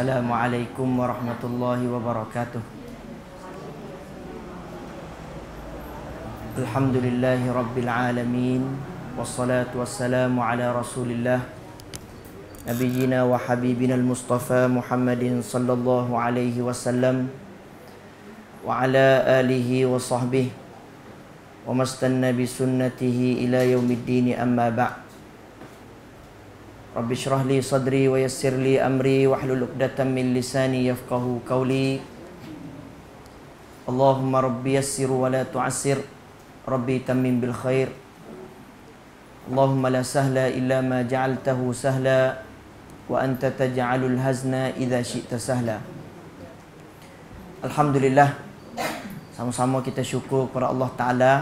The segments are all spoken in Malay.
السلام عليكم ورحمة الله وبركاته الحمد لله رب العالمين والصلاة والسلام على رسول الله نبينا وحبيبنا المصطفى محمد صلى الله عليه وسلم وعلى آله وصحبه وما استنى بسنته إلى يوم الدين أما بعد رب اشرح لي صدري ويسر لي امري واحلل عقدة من لساني يفقه قولي اللهم رب يسر ولا تعسر ربي تمم بالخير اللهم لا سهل الا ما جعلته سهلا وانت تجعل الهزن اذا شئت سهلا الحمد لله sama-sama kita syukur kepada Allah Taala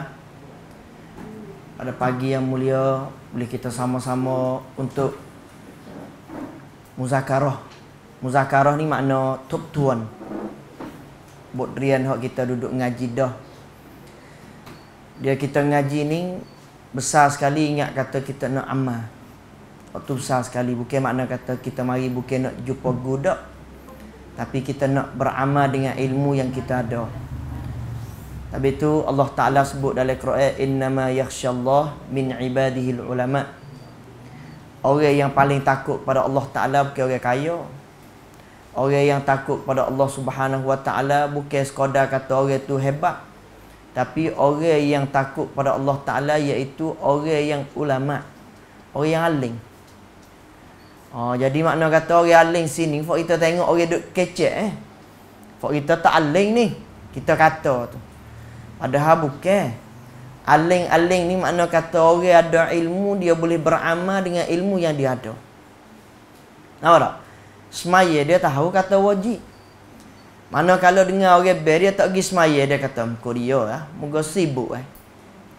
pada pagi yang mulia boleh kita sama-sama untuk muzakarah muzakarah ni makna tub tuan buat rian hok kita duduk ngaji dah dia kita ngaji ni besar sekali ingat kata kita nak amal waktu besar sekali bukan makna kata kita mari bukan nak jumpa guru tapi kita nak beramal dengan ilmu yang kita ada tapi itu Allah Taala sebut dalam Quran innama yakhshallahu min ibadihi ulama' Orang yang paling takut pada Allah Ta'ala bukan orang kaya Orang yang takut pada Allah Subhanahu Wa Ta'ala bukan sekadar kata orang itu hebat Tapi orang yang takut pada Allah Ta'ala iaitu orang yang ulama Orang yang alim oh, Jadi makna kata orang alim sini Fak kita tengok orang duduk kecek eh Fak kita tak alim ni Kita kata tu Padahal bukan Aling-aling ni makna kata orang ada ilmu dia boleh beramal dengan ilmu yang dia ada. Nampak tak? Semaya dia tahu kata wajib. Mana kalau dengar orang ber dia tak pergi semaya dia kata muka dia ya. Muka sibuk eh.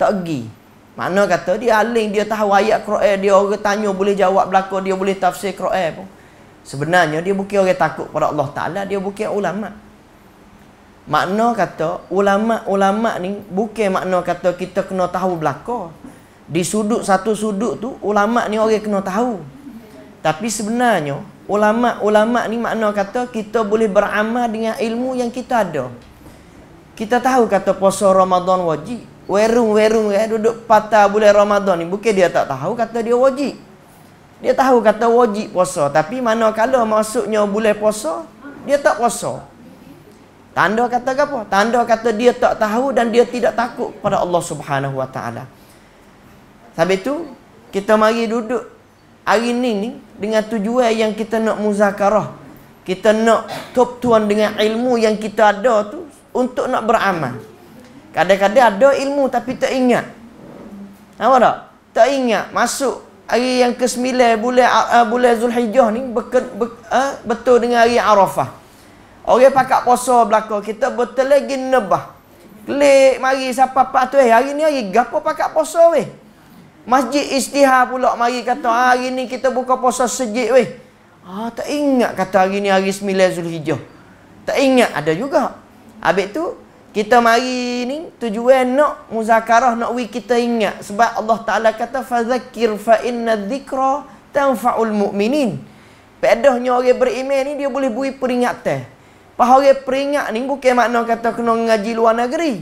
Tak pergi. Mana kata dia aling dia tahu ayat Quran dia orang tanya boleh jawab belaka dia boleh tafsir Quran pun. Sebenarnya dia bukan orang takut pada Allah Taala dia bukan ulama. Makna kata ulama-ulama ni bukan makna kata kita kena tahu belaka. Di sudut satu sudut tu ulama ni orang kena tahu. Tapi sebenarnya ulama-ulama ni makna kata kita boleh beramal dengan ilmu yang kita ada. Kita tahu kata puasa Ramadan wajib. Werung-werung eh duduk patah bulan Ramadan ni bukan dia tak tahu kata dia wajib. Dia tahu kata wajib puasa tapi mana manakala masuknya bulan puasa dia tak puasa. Tanda kata apa? Tanda kata dia tak tahu dan dia tidak takut kepada Allah Subhanahu Wa Taala. Sebab itu kita mari duduk hari ini ni dengan tujuan yang kita nak muzakarah. Kita nak top tuan dengan ilmu yang kita ada tu untuk nak beramal. Kadang-kadang ada ilmu tapi tak ingat. Apa tak? Tak ingat. Masuk hari yang ke-9 bulan uh, bulan Zulhijjah ni beker, uh, ah, betul dengan hari Arafah. Orang pakak poso belaka kita betul lagi nebah. Klik mari siapa pak tu eh hari ni hari gapo pakak poso weh. Masjid Istihar pula mari kata ah, hari ni kita buka poso sejik weh. Ah tak ingat kata hari ni hari 9 Zulhijjah. Tak ingat ada juga. Habis tu kita mari ni tujuan nak muzakarah nak we kita ingat sebab Allah Taala kata fazakir fa inna dhikra tanfa'ul mu'minin. Pedahnya orang beriman ni dia boleh bui peringatan. Pahore peringat ni bukan makna kata kena ngaji luar negeri.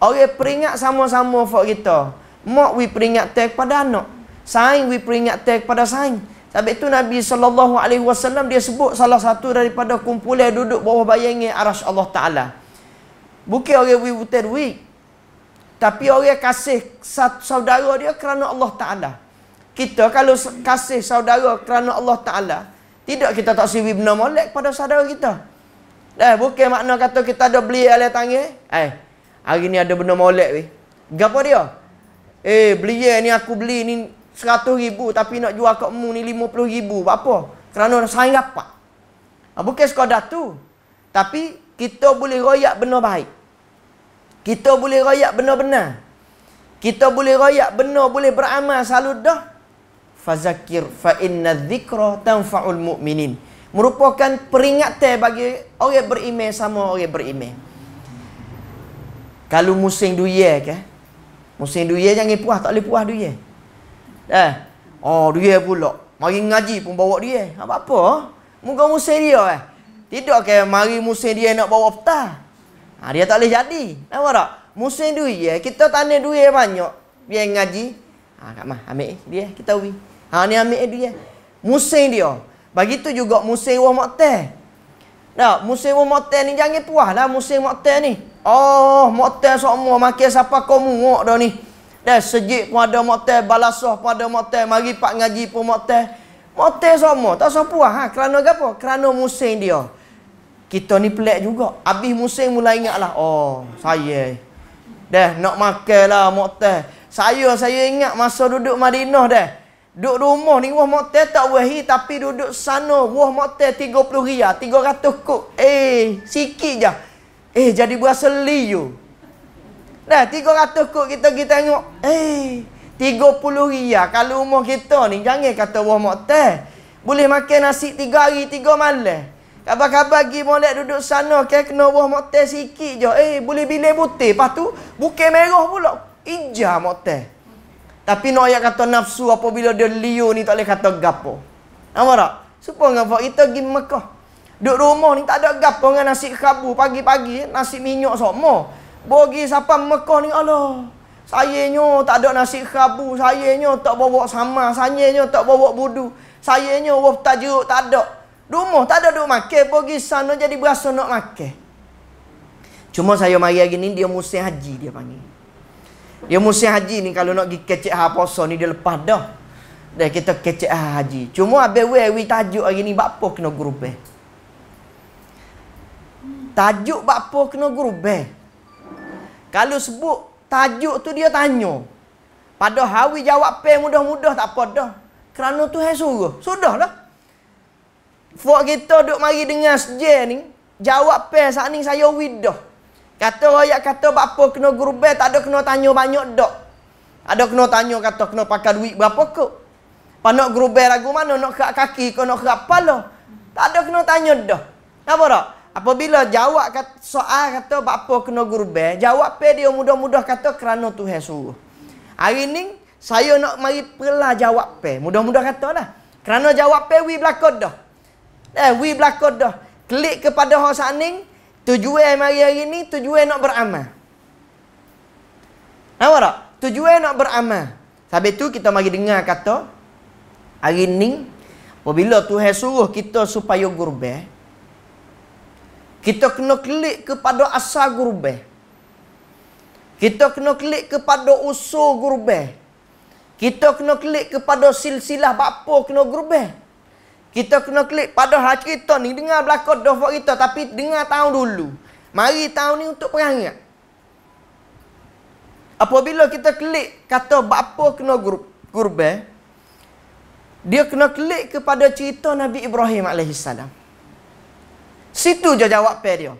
Orang peringat sama-sama fok kita. Mak we peringat teh kepada anak. Sain we peringat teh kepada sain. Sebab itu Nabi sallallahu alaihi wasallam dia sebut salah satu daripada kumpulan duduk bawah bayangnya arasy Allah Taala. Bukan orang we butir duit. Tapi orang kasih saudara dia kerana Allah Taala. Kita kalau kasih saudara kerana Allah Taala, tidak kita tak siwi benda molek pada saudara kita. Eh, bukan makna kata kita ada beli alat tangan. Eh, hari ni ada benda molek weh. Gapo dia? Eh, beli ni aku beli ni 100 ribu tapi nak jual ke mu ni puluh ribu. Apa? Kerana saing rapat. Ha, bukan sekadar tu. Tapi kita boleh royak benda baik. Kita boleh royak benda benar. Kita boleh royak benda boleh beramal selalu dah. Fazakir fa'inna inna dhikra tanfa'ul mu'minin merupakan peringatan bagi orang beriman sama orang beriman. Kalau musim duye ke? Musim duye jangan puas, tak boleh puas duye. Eh, oh duye pula. Mari ngaji pun bawa dia. Apa apa? Muka musim dia eh. Tidak ke mari musim dia nak bawa petah. Ha, dia tak boleh jadi. Nampak tak? Musim duye kita tanya duye banyak. Biar ngaji. Ha, kat mah, ambil dia, kita ubi. Ha, ni ambil dia. Musim dia, Begitu juga musim wah maktah. Nah, musim wah maktah ni jangan puas lah musim maktah ni. Oh, maktah semua makin siapa kau muak dah ni. Dah sejik pun ada maktah, balasah pun ada maktah, mari pak ngaji pun maktah. Maktah semua, tak sempat puas. Ha? Kerana apa? Kerana musim dia. Kita ni pelik juga. Habis musim mula ingat lah. Oh, saya. Dah, nak makan lah maktah. Saya, saya ingat masa duduk Madinah dah. Duduk rumah ni, wah motel tak wahi tapi duduk sana, wah motel 30 riyal, 300 kok. Eh, sikit je. Eh, jadi berasa liu. Dah, 300 kok kita kita tengok. Eh, tiga puluh riyal kalau umur kita ni jangan kata wah motel. Boleh makan nasi tiga hari tiga malam. Khabar-khabar pergi boleh duduk sana, kaya kena wah motel sikit je. Eh, boleh bilik putih. Lepas tu, bukit merah pula. Ijah motel. Tapi nak ayat kata nafsu apabila dia liu ni tak boleh kata gapo. Nampak tak? Supa dengan Fak kita pergi Mekah. Duduk rumah ni tak ada gapo dengan nasi kabu pagi-pagi. Nasi minyak semua. Bagi siapa Mekah ni Allah. Sayangnya tak ada nasi kabu. Sayangnya tak bawa sama. Sayangnya tak bawa budu. Sayangnya wah tak tak ada. Rumah tak ada duk makan. pergi sana jadi berasa nak makan. Cuma saya mari hari ni dia musim haji dia panggil. Dia ya, musim haji ni kalau nak pergi kecek ha poso ni dia lepas dah. Dah kita kecek ha haji. Cuma abe we we tajuk hari ni bakpo kena grup eh. Tajuk bakpo kena grup eh. Kalau sebut tajuk tu dia tanya. Pada hawi jawab pe mudah-mudah tak apa dah. Kerana tu hai suruh. Sudahlah. Fuak kita duk mari dengan sejen ni. Jawab pe saat ni saya widah. Kata ayat kata apa kena gurubai tak ada kena tanya banyak dok. Ada kena tanya kata kena pakai duit berapa ke? Pa nak gurubai lagu mana nak kat kaki ke nak kat kepala? Tak ada kena tanya dah. Apa dak? Apabila jawab kata, soal kata apa kena gurubai, jawab pe dia mudah-mudah kata kerana Tuhan suruh. Hari ni saya nak mari pelah jawab pe. Mudah-mudah kata lah Kerana jawab pe wi belakod dah. Eh wi belakod dah. Klik kepada hang saning, Tujuan hari-hari ni tujuan nak beramal. Nampak tak? Tujuan nak beramal. Sampai tu kita mari dengar kata hari ni apabila Tuhan suruh kita supaya gurbe. kita kena klik kepada asa gurbe. Kita kena klik kepada usul gurbe. Kita kena klik kepada silsilah bapa kena gurbe. Kita kena klik pada hal cerita ni. Dengar belakang dua kita. Tapi dengar tahun dulu. Mari tahun ni untuk perangai. Apabila kita klik kata bapa kena kurban. Eh? Dia kena klik kepada cerita Nabi Ibrahim AS. Situ je jawab dia.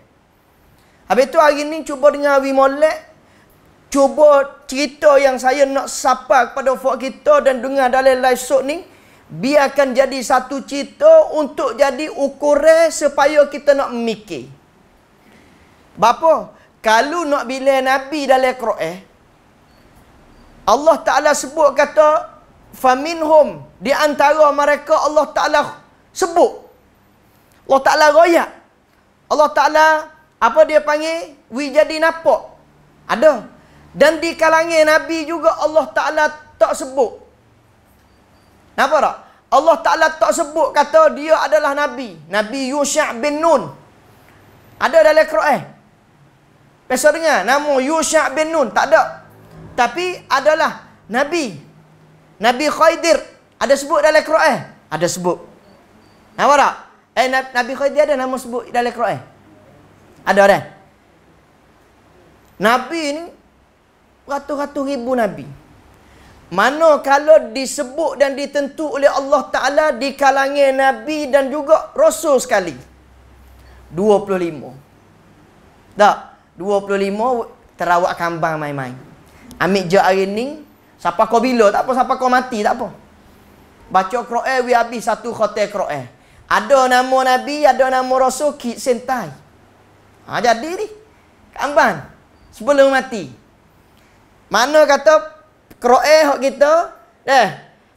Habis tu hari ni cuba dengar Awi Molek. Cuba cerita yang saya nak sapa kepada folk kita dan dengar dalam live show ni biarkan jadi satu cerita untuk jadi ukuran supaya kita nak mikir. Bapa, kalau nak bila Nabi dalam Quran, eh, Allah Ta'ala sebut kata, Faminhum, di antara mereka Allah Ta'ala sebut. Allah Ta'ala royak. Allah Ta'ala, apa dia panggil? We jadi Ada. Dan di kalangan Nabi juga Allah Ta'ala tak sebut. Nampak tak? Allah Ta'ala tak sebut kata dia adalah Nabi. Nabi Yusya' bin Nun. Ada dalam Quran. Biasa dengar. Nama Yusya' bin Nun. Tak ada. Tapi adalah Nabi. Nabi Khaydir. Ada sebut dalam Quran. Ada sebut. Nampak tak? Eh, Nabi Khaydir ada nama sebut dalam Quran. Ada dah. Nabi ni ratus-ratus ribu Nabi. Mana kalau disebut dan ditentu oleh Allah Ta'ala di kalangan Nabi dan juga Rasul sekali. 25. Tak? 25 terawak kambang main-main. Ambil je hari ni, siapa kau bila, tak apa, siapa kau mati, tak apa. Baca Kro'el, we habis satu khotel Kro'el. Ada nama Nabi, ada nama Rasul, kit sentai. Ha, jadi ni. Kambang. Sebelum mati. Mana kata Qira'ah hok kita dah.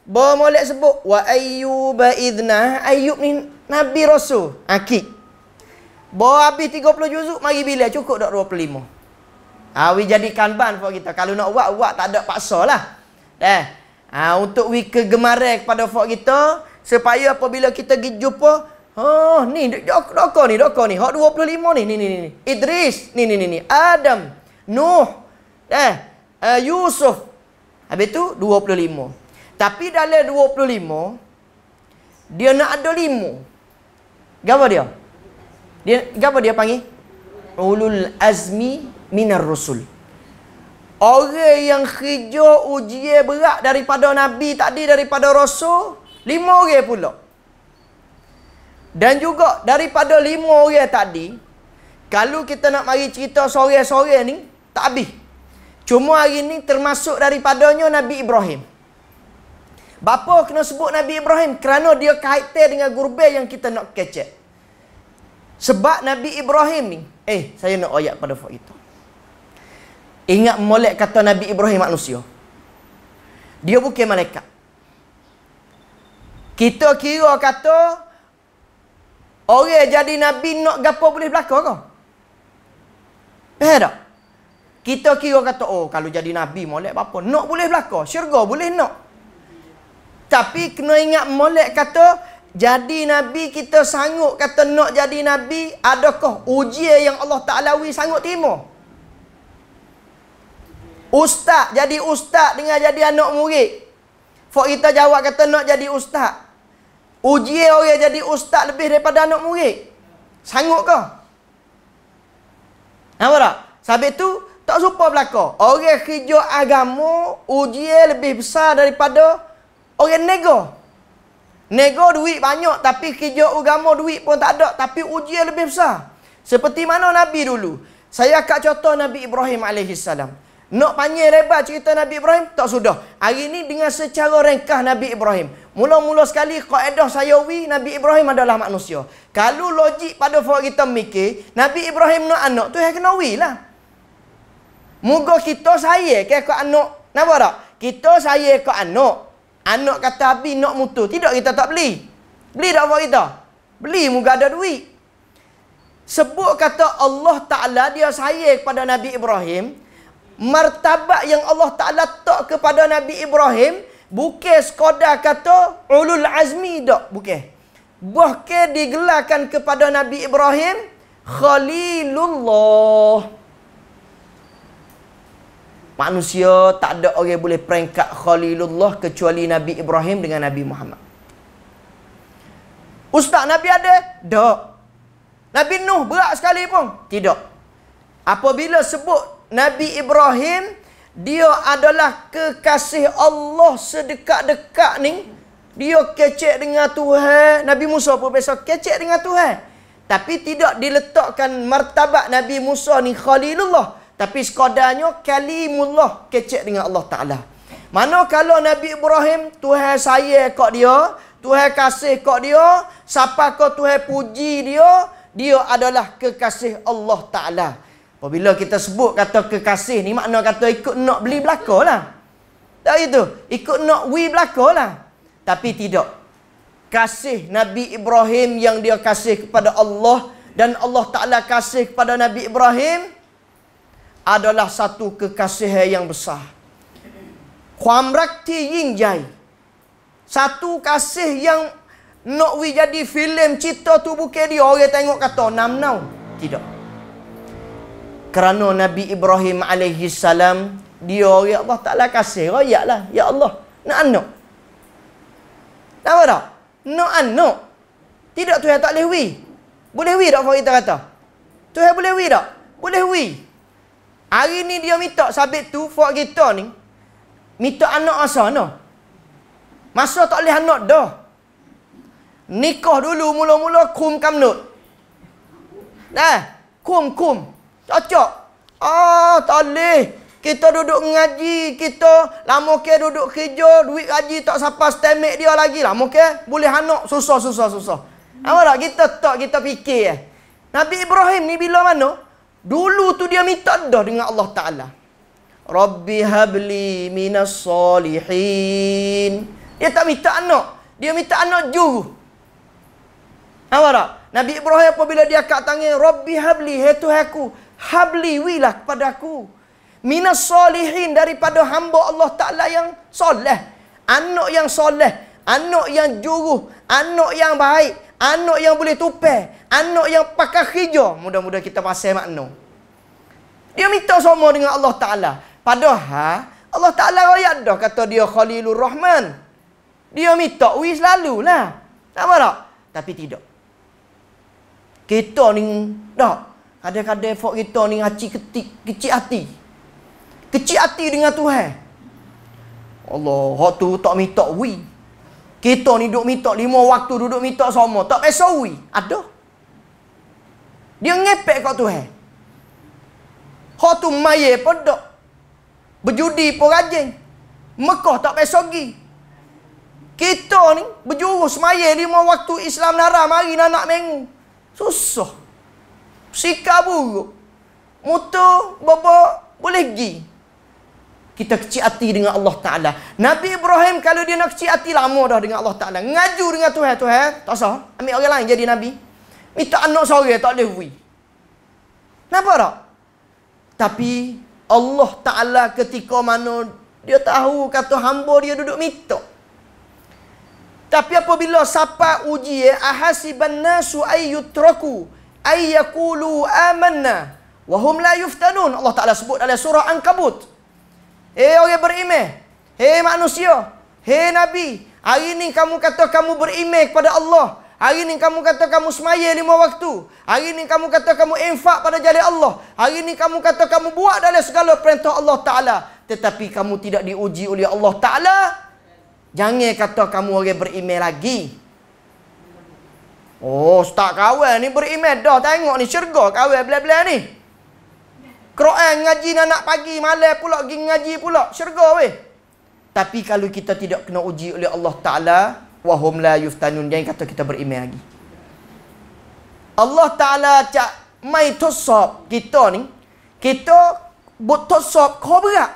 Ba molek sebut wa ayyub idna ayyub ni nabi rasul. Akik. Ba habis 30 juzuk mari bila cukup dak 25. Ha we jadikan ban buat kita. Kalau nak buat buat tak ada paksalah. Dah. Ha ah, untuk we kegemaran kepada fok kita supaya apabila kita pergi jumpa Oh ni dok doko ni doko ni hok 25 ni ni ni ni Idris ni ni ni Adam Nuh eh uh, Yusuf Habis tu 25. Tapi dalam 25 dia nak ada 5. Gapo dia? Dia gapo dia panggil? Ulul azmi minar rusul. Orang yang kerja ujian berat daripada Nabi tadi, daripada Rasul, lima orang pula. Dan juga daripada lima orang tadi, kalau kita nak mari cerita sore-sore ni, tak habis. Cuma hari ini termasuk daripadanya Nabi Ibrahim. Bapa kena sebut Nabi Ibrahim kerana dia kaitan dengan gurbe yang kita nak kecek. Sebab Nabi Ibrahim ni, eh saya nak oyak pada waktu itu. Ingat molek kata Nabi Ibrahim manusia. Dia bukan malaikat. Kita kira kata orang jadi nabi nak gapo boleh belaka ke? Faham kita kira kata, oh kalau jadi Nabi molek apa-apa. Nak boleh berlaku. Syurga boleh nak. Tapi kena ingat molek kata, jadi Nabi kita sanggup kata nak jadi Nabi, adakah ujian yang Allah Ta'ala wih sanggup terima? Ustaz, jadi ustaz dengan jadi anak murid. Fok kita jawab kata nak jadi ustaz. Ujian orang jadi ustaz lebih daripada anak murid. Sanggup kah? Nampak tak? Sebab itu, tak serupa belaka. Orang kerja agama ujian lebih besar daripada orang nego. Nego duit banyak tapi kerja agama duit pun tak ada tapi ujian lebih besar. Seperti mana Nabi dulu? Saya akan contoh Nabi Ibrahim AS. Nak panggil reba cerita Nabi Ibrahim? Tak sudah. Hari ini dengan secara rengkah Nabi Ibrahim. Mula-mula sekali kaedah saya wi Nabi Ibrahim adalah manusia. Kalau logik pada fakta kita mikir, Nabi Ibrahim nak anak tu yang kena wi lah. Moga kita saya ke kau anak. Nampak tak? Kita saya ke anak. Anak kata abi nak mutu. Tidak kita tak beli. Beli tak apa kita? Beli moga ada duit. Sebut kata Allah Ta'ala dia saya kepada Nabi Ibrahim. Martabat yang Allah Ta'ala tak kepada Nabi Ibrahim. Bukir sekodah kata ulul azmi tak. Bukir. Bukir digelarkan kepada Nabi Ibrahim. Khalilullah. Khalilullah. Manusia tak ada orang boleh perangkap Khalilullah kecuali Nabi Ibrahim dengan Nabi Muhammad. Ustaz Nabi ada? Tak. Nabi Nuh berat sekali pun? Tidak. Apabila sebut Nabi Ibrahim, dia adalah kekasih Allah sedekat-dekat ni. Dia kecek dengan Tuhan. Nabi Musa pun biasa kecek dengan Tuhan. Tapi tidak diletakkan martabat Nabi Musa ni Khalilullah. Khalilullah. Tapi sekadarnya kalimullah kecek dengan Allah Ta'ala. Mana kalau Nabi Ibrahim tuhai saya kok dia, Tuhan kasih kok dia, siapa kau Tuhan puji dia, dia adalah kekasih Allah Ta'ala. Apabila kita sebut kata kekasih ni, makna kata ikut nak beli belakalah. Tak itu, ikut nak wi belakalah. Tapi tidak. Kasih Nabi Ibrahim yang dia kasih kepada Allah dan Allah Ta'ala kasih kepada Nabi Ibrahim, adalah satu kekasih yang besar. Kuamrakti jai, Satu kasih yang nak we jadi filem cerita tu bukan dia orang tengok kata nam nau. Tidak. Kerana Nabi Ibrahim alaihi salam dia orang Allah Taala kasih rakyatlah. Ya Allah, nak anak. Nama tak? Nak anak. Tidak tu tak boleh we. Boleh we tak orang kita kata? Tu boleh we tak? Boleh we. Hari ni dia minta sabit tu Fuak kita ni Minta anak asa no. Masa tak boleh anak dah Nikah dulu mula-mula kum kamnut Nah, eh, kum kum Cocok Oh, tak boleh kita duduk ngaji kita lama ke duduk kerja duit gaji tak sampai stemek dia lagi lama ke boleh anak susah susah susah apa tak kita tak kita fikir eh. Nabi Ibrahim ni bila mana Dulu tu dia minta dah dengan Allah Ta'ala. Rabbi habli minas salihin. Dia tak minta anak. Dia minta anak juru. Nampak tak? Nabi Ibrahim apabila dia kat tangan, Rabbi habli, hai tu aku. Habli wilah kepada aku. Minas salihin daripada hamba Allah Ta'ala yang soleh. Anak yang soleh. Anak yang juru. Anak yang baik. Anak yang boleh tupai. Anak yang pakai hijau. Mudah-mudahan kita pasal makna. Dia minta semua dengan Allah Ta'ala. Padahal ha, Allah Ta'ala raya dah kata dia Khalilur Rahman. Dia minta we selalu lah. Sama tak? Tapi tidak. Kita ni dah. Kadang-kadang fok kita ni haci ketik, kecil hati. Kecil hati dengan Tuhan. Allah, hak tu tak minta we. Kita ni duduk minta lima waktu duduk minta semua Tak biasa we. Ada. Dia ngepek kau tu eh. Kau tu maya pedok. Berjudi pun rajin. Mekah tak payah sogi. Kita ni berjurus maya lima waktu Islam nara hari nak nak mengu. Susah. Sikap buruk. Motor, bobo boleh pergi. Kita kecil hati dengan Allah Ta'ala. Nabi Ibrahim kalau dia nak kecil hati lama dah dengan Allah Ta'ala. Ngaju dengan Tuhan, Tuhan. Tak sah. Ambil orang lain jadi Nabi. Minta anak saudara eh, tak boleh pergi. Kenapa tak? Tapi Allah Ta'ala ketika mana dia tahu kata hamba dia duduk minta. Tapi apabila siapa uji ya ahasiban nasu ay ayyakulu amanna wahum la yuftanun Allah Taala sebut dalam surah Ankabut. Eh orang berimeh. Hei manusia, hei nabi, hari ini kamu kata kamu berimeh kepada Allah, Hari ini kamu kata kamu semaya lima waktu. Hari ini kamu kata kamu infak pada jalan Allah. Hari ini kamu kata kamu buat dalam segala perintah Allah Ta'ala. Tetapi kamu tidak diuji oleh Allah Ta'ala. Jangan kata kamu orang berimeh lagi. Oh, ustaz kawan ni berimeh dah. Tengok ni syurga kawan bila-bila ni. Quran ngaji nak pagi, malam pula pergi ngaji pula. Syurga weh. Tapi kalau kita tidak kena uji oleh Allah Ta'ala, wahum la yuftanun jangan kata kita beriman lagi Allah Ta'ala cak mai tosop kita ni kita buat tosop kau berat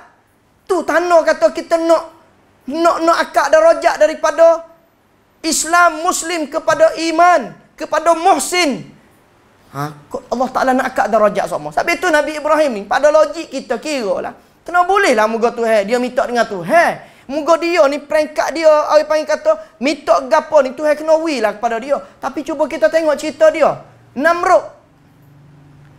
tu tanah kata kita nak nak nak akak darajat daripada Islam Muslim kepada iman kepada muhsin ha? Allah Ta'ala nak akak darajat semua sebab itu Nabi Ibrahim ni pada logik kita kira lah kena boleh lah moga tu dia minta dengan tu Moga dia ni peringkat dia, orang panggil kata mitok gapo ni Tuhan kena wi lah kepada dia. Tapi cuba kita tengok cerita dia. Namrud.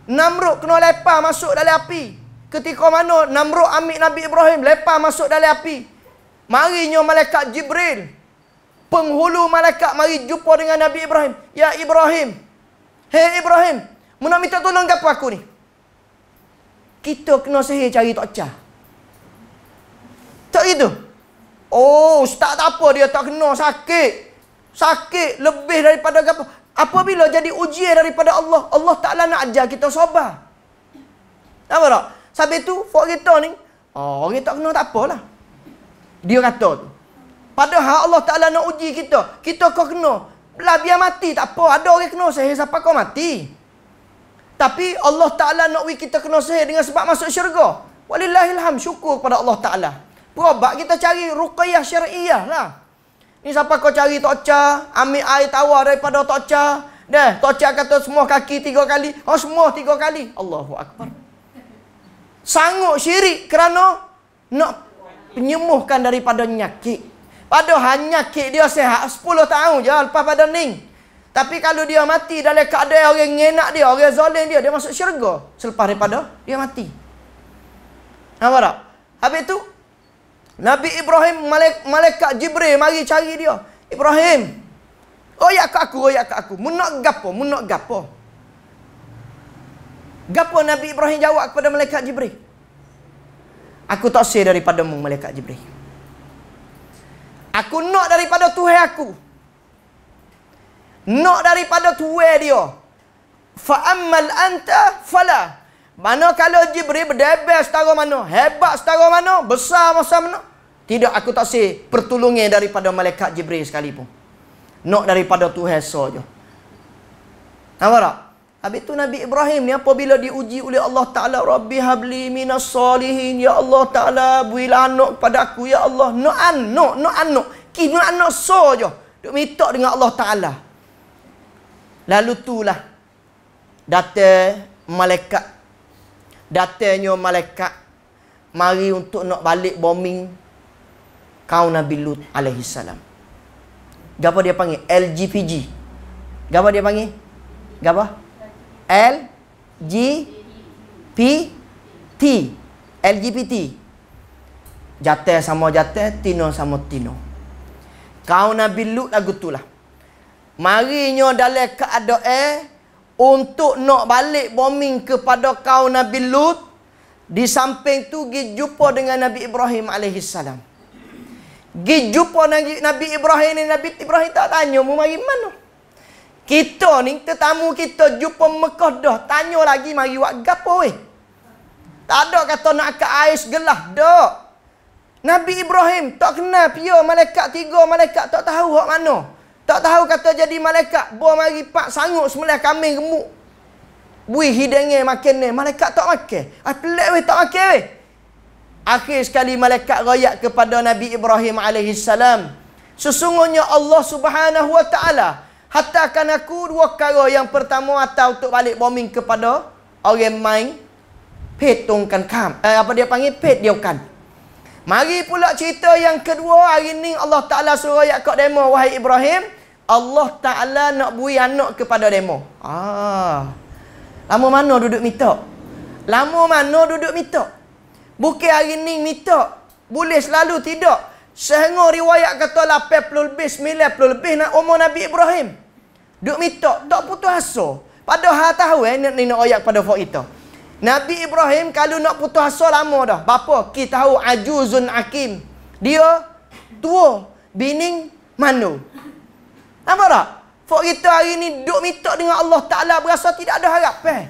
Namrud kena lepa masuk dalam api. Ketika mana Namrud ambil Nabi Ibrahim lepa masuk dalam api. Marinya malaikat Jibril. Penghulu malaikat mari jumpa dengan Nabi Ibrahim. Ya Ibrahim. Hei Ibrahim, mana minta tolong gapo aku ni? Kita kena sihir cari tokcah. Tak gitu. Oh, ustaz tak apa dia tak kena sakit. Sakit lebih daripada apa? Apabila jadi ujian daripada Allah, Allah Taala nak ajar kita sabar. Tahu tak? Sampai tu, fok kita ni, oh, orang tak kena tak apalah. Dia kata tu. Padahal Allah Taala nak uji kita. Kita kau kena. Lah biar mati tak apa. Ada orang kena sehe siapa kau mati. Tapi Allah Taala nak we kita kena sehe dengan sebab masuk syurga. Walillahilham syukur kepada Allah Taala. Perubat kita cari ruqayah syariah lah. Ni siapa kau cari tokca, ambil air tawar daripada tokca. Dah, tokca kata semua kaki tiga kali. Oh semua tiga kali. Allahu Akbar. Sangat syirik kerana nak penyembuhkan daripada nyakit. Padahal hanya dia sehat 10 tahun je lepas pada ni. Tapi kalau dia mati dalam keadaan orang ngenak dia, orang zalim dia, dia masuk syurga selepas daripada dia mati. Nampak tak? Habis tu, Nabi Ibrahim malaikat Jibril mari cari dia. Ibrahim. Oh ya kat aku, oh ya kat aku. Munak gapo, munak gapo. Gapo Nabi Ibrahim jawab kepada malaikat Jibril? Aku tak sahih daripada mu malaikat Jibril. Aku nak daripada Tuhan aku. Nak daripada Tuhan dia. Fa ammal anta fala. Mana kalau Jibril berdebel setara mana? Hebat setara mana? Besar masa mana? Tidak aku tak si pertolongan daripada malaikat Jibril sekalipun. Nak daripada Tuhan saja. Nampak tak? Habis tu Nabi Ibrahim ni apabila diuji oleh Allah Ta'ala Rabbi habli minas salihin Ya Allah Ta'ala builah anak kepada aku Ya Allah Nak anak, nak anak Kini anak so je Duk minta dengan Allah Ta'ala Lalu tu lah Datang malaikat datangnya malaikat mari untuk nak balik bombing kaum Nabi Lut alaihi salam. Gapa dia panggil? LGPG. Gapa dia panggil? Gapa? L G P T LGBT. Jatuh sama jatuh, tino sama tino. Kau Nabi Lut lagu tu lah. Marinya dalam keadaan untuk nak balik bombing kepada kau Nabi Lut di samping tu pergi jumpa dengan Nabi Ibrahim alaihi salam pergi jumpa Nabi, Nabi Ibrahim ni Nabi Ibrahim tak tanya mu mari mana kita ni tetamu kita jumpa Mekah dah tanya lagi mari buat gapo weh tak ada kata nak ke ais gelah dak Nabi Ibrahim tak kenal pia malaikat tiga malaikat tak tahu hak mana tak tahu kata jadi malaikat. Buah mari pak sangut semula kami gemuk. Buih hidangnya makin ni. Malaikat tak makan. atlet ah, weh tak makan weh. Akhir sekali malaikat rayak kepada Nabi Ibrahim AS. Sesungguhnya Allah Subhanahu Wa Taala aku dua kali yang pertama atau untuk balik bombing kepada orang main petungkan kam. Eh, apa dia panggil? Pet dia kan. Mari pula cerita yang kedua hari ni Allah Ta'ala suruh ayat kot demo Wahai Ibrahim. Allah Ta'ala nak bui anak kepada demo. Ah. Lama mana duduk minta? Lama mana duduk minta? Bukit hari ni minta. Boleh selalu tidak. Sehingga riwayat kata 80 lah, lebih, 90 lebih nak umur Nabi Ibrahim. Duduk minta. Tak putus asa. Pada hal tahu eh, ni nak ayat pada fok itu. Nabi Ibrahim kalau nak putus asa lama dah. Bapa, kita tahu ajuzun akim. Dia tua. Bining mandu. Nampak tak? Fok kita hari ni duk mitok dengan Allah Ta'ala berasa tidak ada harap. Eh?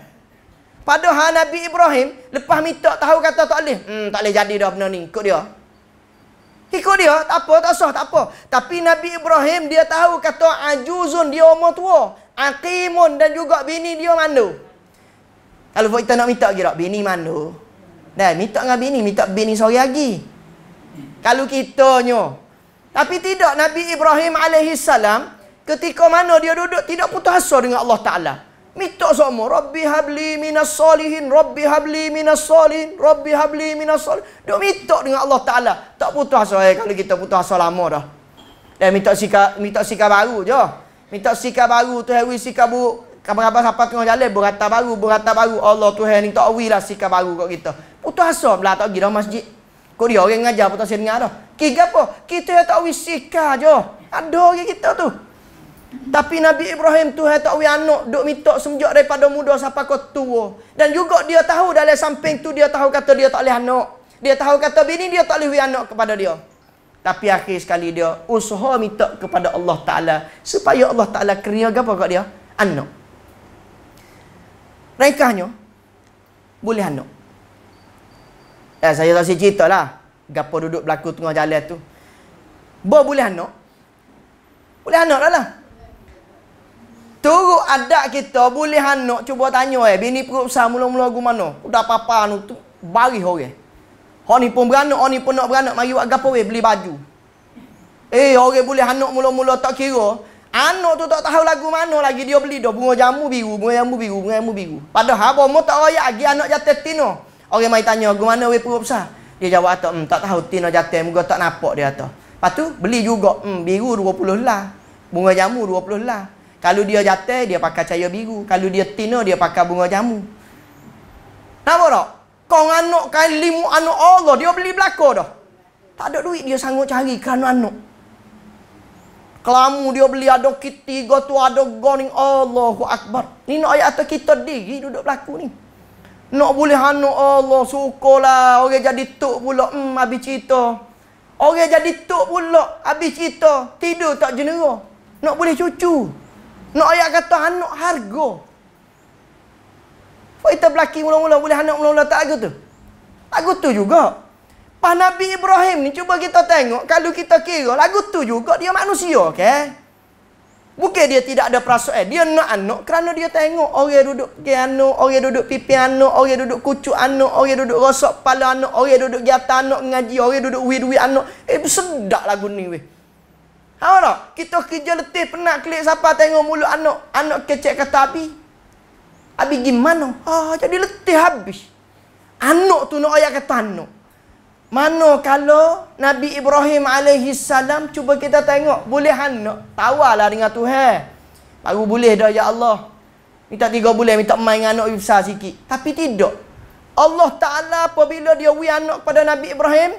Padahal Nabi Ibrahim lepas mitok tahu kata tak boleh. Hmm, tak boleh jadi dah benda ni. Ikut dia. Ikut dia. Tak apa. Tak sah. Tak apa. Tapi Nabi Ibrahim dia tahu kata Ajuzun dia umur tua. Akimun dan juga bini dia mandu. Kalau kita nak minta lagi tak? Bini mandu. Dah, minta dengan bini. Minta bini sore lagi. Kalau kita ni. Tapi tidak Nabi Ibrahim alaihissalam. salam Ketika mana dia duduk tidak putus asa dengan Allah Taala. Minta semua. "Rabbi habli minas solihin, Rabbi habli minas solihin, Rabbi habli minas solihin." Dia minta dengan Allah Taala, tak putus asa. Eh, kalau kita putus asa lama dah. Dan eh, minta sikap minta sikap baru je. Minta sikap baru tu hari sikap bu kabar-kabar siapa tengah jalan berata baru, berata baru. Allah tu Tuhan ni tak lah sikap baru kat kita. Putus asa belah tak pergi dah masjid. Kau dia orang ngajar putus asa dengar dah. Kira apa? Kita yang tak wis sikap je. Ada orang kita tu. Tapi Nabi Ibrahim tu tak wi anak duk minta semenjak daripada muda sampai kau tua. Dan juga dia tahu dalam samping tu dia tahu kata dia tak boleh anak. Dia tahu kata bini dia tak boleh wi anak kepada dia. Tapi akhir sekali dia usaha minta kepada Allah Taala supaya Allah Taala kerja apa kat dia? Anak. Rekahnya boleh anak. Eh, saya tak sempat cerita lah. Gapo duduk berlaku tengah jalan tu. Bo boleh anak. Boleh anak dah lah. lah. Turut adat kita boleh anak cuba tanya eh bini perut besar mula-mula gu mana? Udah papa anu tu bari orang. Okay. Ha ni pun beranak, ha ni pun nak beranak mari buat gapo eh, beli baju. Eh orang okay, boleh anak mula-mula tak kira. Anak tu tak tahu lagu mana lagi dia beli dah bunga jamu biru, bunga jamu biru, bunga jamu biru. Padahal apa mu tak royak lagi anak jatuh tino. Orang okay, mai tanya gu mana we perut besar? Dia jawab tak, hmm, tak tahu tino jatuh muka tak nampak dia tu. Lepas tu beli juga hmm, biru 20 lah. Bunga jamu 20 lah. Kalau dia jatuh, dia pakai cahaya biru. Kalau dia tina, dia pakai bunga jamu. Nampak tak? Kau anak kain limu anak Allah, dia beli belakang dah. Tak ada duit dia sanggup cari kerana anak. Kelamu dia beli ada kiti, gotu ada goning. Allahu Akbar. Ni nak ayat atas kita diri duduk berlaku ni. Nak boleh anak Allah, suka lah. Orang jadi tuk pula, hmm, habis cerita. Orang jadi tuk pula, habis cerita. Tidur tak jenera. Nak boleh cucu. No ayat kata anak harga. Kita belaki mula-mula boleh anak mula-mula tak lagu tu. Lagu tu juga. Pas Nabi Ibrahim ni cuba kita tengok kalau kita kira lagu tu juga dia manusia Okay? Bukan dia tidak ada perasaan. Eh, dia nak anak kerana dia tengok orang duduk ke anak, orang duduk pipi anak, orang duduk kucuk anak, orang duduk rosak kepala anak, orang duduk giatan anak, ngaji, orang duduk wid-wid anak. Eh, sedap lagu ni weh. Tahu tak? Kita kerja letih penat klik siapa tengok mulut anak. Anak kecek kata abi. Abi gimana? Ah, jadi letih habis. Anak tu nak ayat kata anak. Mana kalau Nabi Ibrahim alaihi salam cuba kita tengok boleh anak tawalah dengan Tuhan. Baru boleh dah ya Allah. Minta tiga boleh, minta main dengan anak besar sikit. Tapi tidak. Allah Taala apabila dia wi anak kepada Nabi Ibrahim,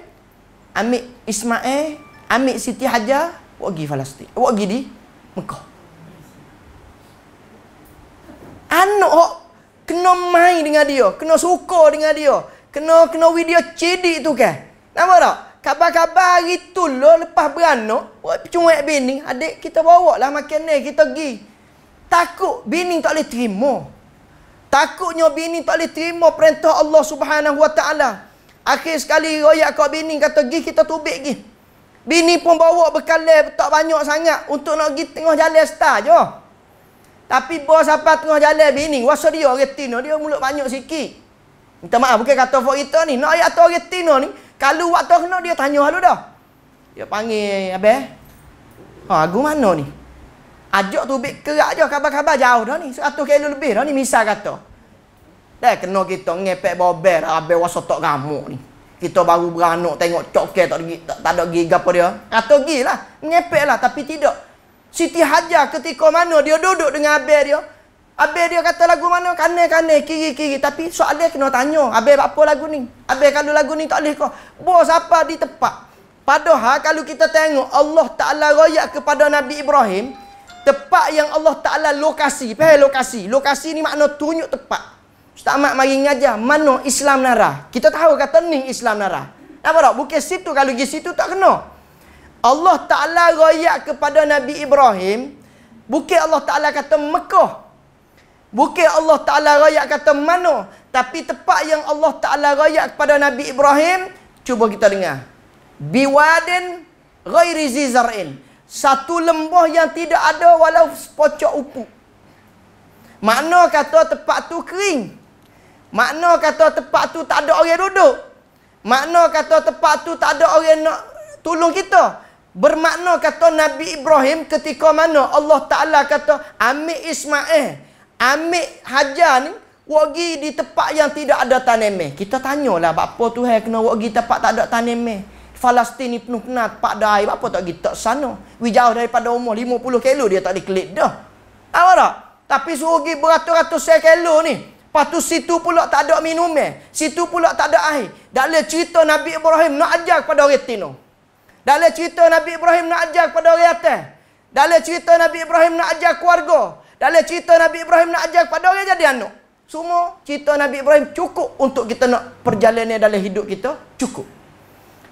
ambil Ismail, ambil Siti Hajar, awak pergi Palestin. Awak pergi di Mekah. Anak awak kena main dengan dia, kena suka dengan dia. Kena kena video cedik tu kan. Nampak tak? Khabar-khabar hari tu lo lepas beranak, cuma bini, adik kita bawa lah makan ni, kita pergi. Takut bini tak boleh terima. Takutnya bini tak boleh terima perintah Allah Subhanahu Wa Taala. Akhir sekali royak kau bini kata gi kita tubik gi. Bini pun bawa bekal tak banyak sangat untuk nak pergi tengah jalan star je. Oh. Tapi bos apa tengah jalan bini, wasa dia orang Tino, dia mulut banyak sikit. Minta maaf bukan kata for kita ni, nak ayat orang Tino ni, kalau waktu kena dia tanya halu dah. Dia panggil abah. Ha, aku mana ni? Ajak tu bik kerak je khabar-khabar jauh dah ni, 100 kilo lebih dah ni misal kata. Dah kena kita ngepek bobel abah wasa tak ramuk ni kita baru beranak tengok coket tak ada tak, tak ada gig apa dia. Kata gilah, ngepeklah tapi tidak. Siti Hajar ketika mana dia duduk dengan abel dia. Abel dia kata lagu mana kanan-kanan kiri-kiri tapi soal dia kena tanya, abel apa lagu ni? Abel kalau lagu ni tak boleh kau. Bos apa di tempat? Padahal kalau kita tengok Allah Taala royak kepada Nabi Ibrahim, tempat yang Allah Taala lokasi, pergi lokasi. Lokasi ni makna tunjuk tempat. Ustaz Ahmad mari ngajar mana Islam nara. Kita tahu kata ni Islam nara. Apa tak? Bukan situ kalau pergi situ tak kena. Allah Ta'ala rakyat kepada Nabi Ibrahim. Bukan Allah Ta'ala kata Mekah. Bukan Allah Ta'ala rakyat kata mana. Tapi tempat yang Allah Ta'ala rakyat kepada Nabi Ibrahim. Cuba kita dengar. Biwadin ghairi zizar'in. Satu lembah yang tidak ada walau sepocok upuk. Makna kata tempat tu kering. Makna kata tempat tu tak ada orang duduk. Makna kata tempat tu tak ada orang nak tolong kita. Bermakna kata Nabi Ibrahim ketika mana Allah Ta'ala kata Amik Ismail, Amik Hajar ni Wagi di tempat yang tidak ada tanam Kita tanyalah apa tu hai kena wagi tempat tak ada tanam Palestin ni penuh kena tempat ada air Apa tak kita sana Wih jauh daripada umur 50 kilo dia tak diklik dah Apa tak? Tapi suruh pergi beratus-ratus kilo ni Lepas tu situ pula tak ada minuman. Eh. Situ pula tak ada air. Dalam ada cerita Nabi Ibrahim nak ajar kepada orang tino. dalam ada cerita Nabi Ibrahim nak ajar kepada orang atas. dalam ada cerita Nabi Ibrahim nak ajar keluarga. dalam ada cerita Nabi Ibrahim nak ajar kepada orang jadi anak. Semua cerita Nabi Ibrahim cukup untuk kita nak perjalanan dalam hidup kita. Cukup.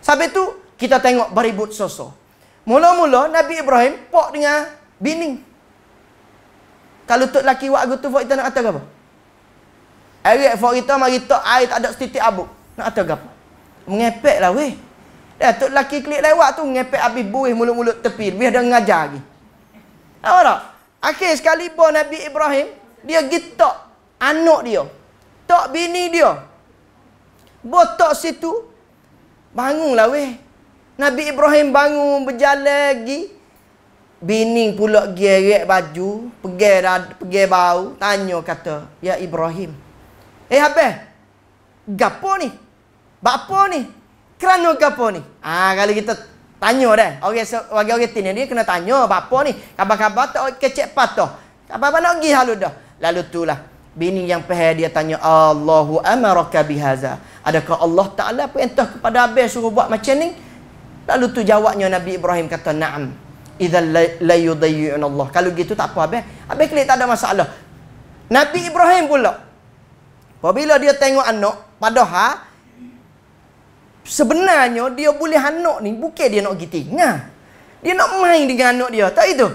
Sampai tu kita tengok baribut sosok. Mula-mula Nabi Ibrahim pok dengan bini. Kalau tu lelaki buat aku tu, buat kita nak kata apa? Eric for kita mari tok air tak ada setitik abu Nak atur gapo? lah weh. Dah tu laki klik lewat tu ngepek habis buih mulut-mulut tepi. Biar dia ngajar lagi. Apa tak? Akhir sekali pun Nabi Ibrahim, dia gitok anak dia. Tok bini dia. Botok situ bangun lah weh. Nabi Ibrahim bangun berjalan lagi. Bini pula gerak baju, pergi pergi bau, tanya kata, "Ya Ibrahim, Eh habis. Gapo ni? Bapo ni? Kerana gapo ni? Ah kalau kita tanya dah. Okey, so, bagi orang tin ni kena tanya bapo ni. Khabar-khabar tak kecek patah. Khabar-khabar nak pergi halu dah. Lalu itulah bini yang peha dia tanya Allahu amaraka bihaza. Adakah Allah Taala perintah kepada abah suruh buat macam ni? Lalu tu jawabnya Nabi Ibrahim kata na'am. Idza la yudayyi'un Allah. Kalau gitu tak apa abah. Abah klik tak ada masalah. Nabi Ibrahim pula Apabila dia tengok anak, padahal ha, sebenarnya dia boleh anak ni bukan dia nak pergi tinggal. Dia nak main dengan anak dia. Tak itu.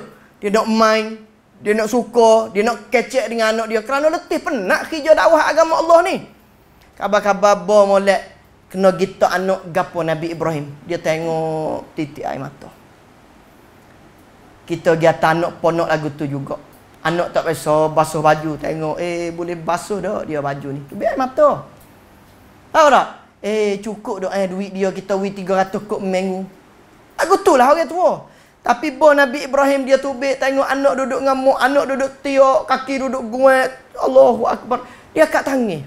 Dia nak main, dia nak suka, dia nak kecek dengan anak dia kerana letih penat kerja dakwah agama Allah ni. Khabar-khabar ba molek kena gitu anak gapo Nabi Ibrahim. Dia tengok titik air mata. Kita dia tanuk ponok lagu tu juga. Anak tak biasa basuh baju tengok eh boleh basuh dak dia baju ni. Biar mata. Tahu tak? Eh cukup dak eh duit dia kita wi 300 kok minggu. Aku tu lah orang tua. Tapi bo Nabi Ibrahim dia tubik tengok anak duduk ngamuk, anak duduk tiok, kaki duduk guet. Allahu akbar. Dia kat tangi.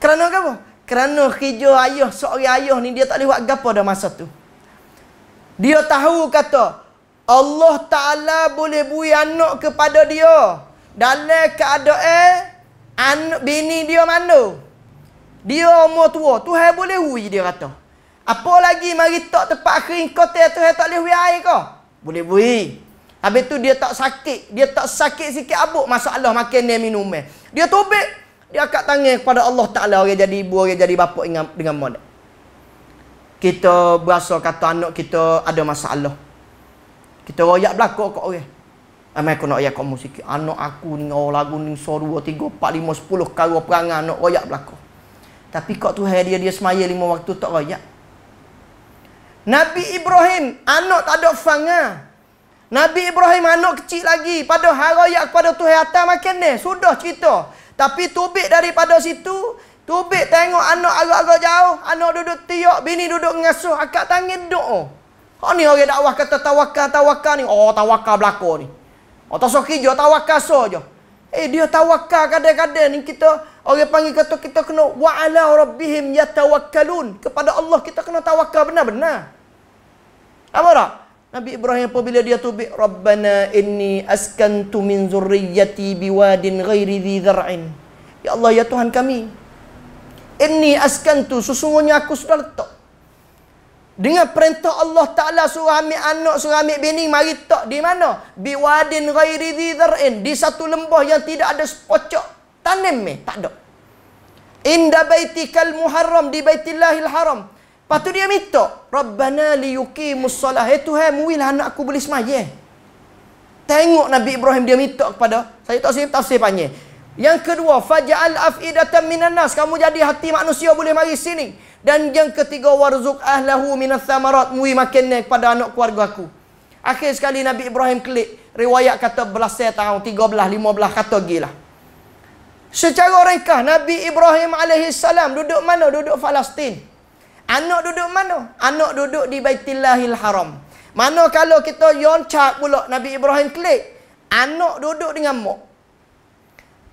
Kerana apa? Kerana kerja ayah, seorang ayah ni dia tak boleh buat gapo dah masa tu. Dia tahu kata, Allah Ta'ala boleh bui anak kepada dia. Dalam keadaan anak bini dia mana? Dia umur tua. Tuhan boleh bui dia kata. Apa lagi mari tak tepat kering kota Tuhan tak boleh bui air kau? Boleh bui. Habis tu dia tak sakit. Dia tak sakit sikit abuk masalah makan dia minum. Dia tobek. Dia akan tangan kepada Allah Ta'ala. dia jadi ibu, dia jadi bapak dengan, dengan modal. Kita berasa kata anak kita ada masalah. Kita royak belakang kat orang. Amai aku nak royak kamu sikit. Anak aku ni, orang lagu ni, so 2, 3, 4, 5, 10 karo perangan anak royak belakang. Tapi kat tu hari dia, dia semaya lima waktu tak royak. Nabi Ibrahim, anak tak ada fanga. Nabi Ibrahim anak kecil lagi. Pada haraya kepada Tuhan Atta makin ni. Sudah cerita. Tapi tubik daripada situ. Tubik tengok anak agak-agak jauh. Anak duduk tiok. Bini duduk ngasuh. Akak tangan doa. Oh ni orang dakwah kata tawakal tawakal ni. Oh tawakal berlaku ni. Oh tak sokih je tawakal so je. Eh dia tawakal kadang-kadang ni kita orang panggil kata kita kena wa ala rabbihim yatawakkalun. Kepada Allah kita kena tawakal benar-benar. Apa tak? Nabi Ibrahim apabila dia tubik Rabbana inni askantu min zurriyati biwadin ghairi dhi Ya Allah ya Tuhan kami Inni askantu sesungguhnya aku sudah letak dengan perintah Allah Ta'ala suruh ambil anak, suruh ambil bini, mari tak di mana? Bi wadin ghairi zidhar'in. Di satu lembah yang tidak ada sepocok tanam ni. Tak ada. Inda baitikal muharram di baitillahil haram. Lepas tu dia minta. Rabbana li yuki musallah. Itu eh, hai muwil anak aku boleh semaya. Tengok Nabi Ibrahim dia minta kepada. Saya tak sifat tafsir panjang. Yang kedua. Faja'al af'idatan minan nas. Kamu jadi hati manusia boleh mari sini. Dan yang ketiga warzuk ahlahu minas samarat mui makinnya kepada anak keluarga aku. Akhir sekali Nabi Ibrahim klik. Riwayat kata belas tahun, tiga belah, lima belah kata gila. Secara ringkah Nabi Ibrahim AS duduk mana? Duduk Palestin. Anak duduk mana? Anak duduk di Baitillahil Haram. Mana kalau kita yoncak pula Nabi Ibrahim klik. Anak duduk dengan mak.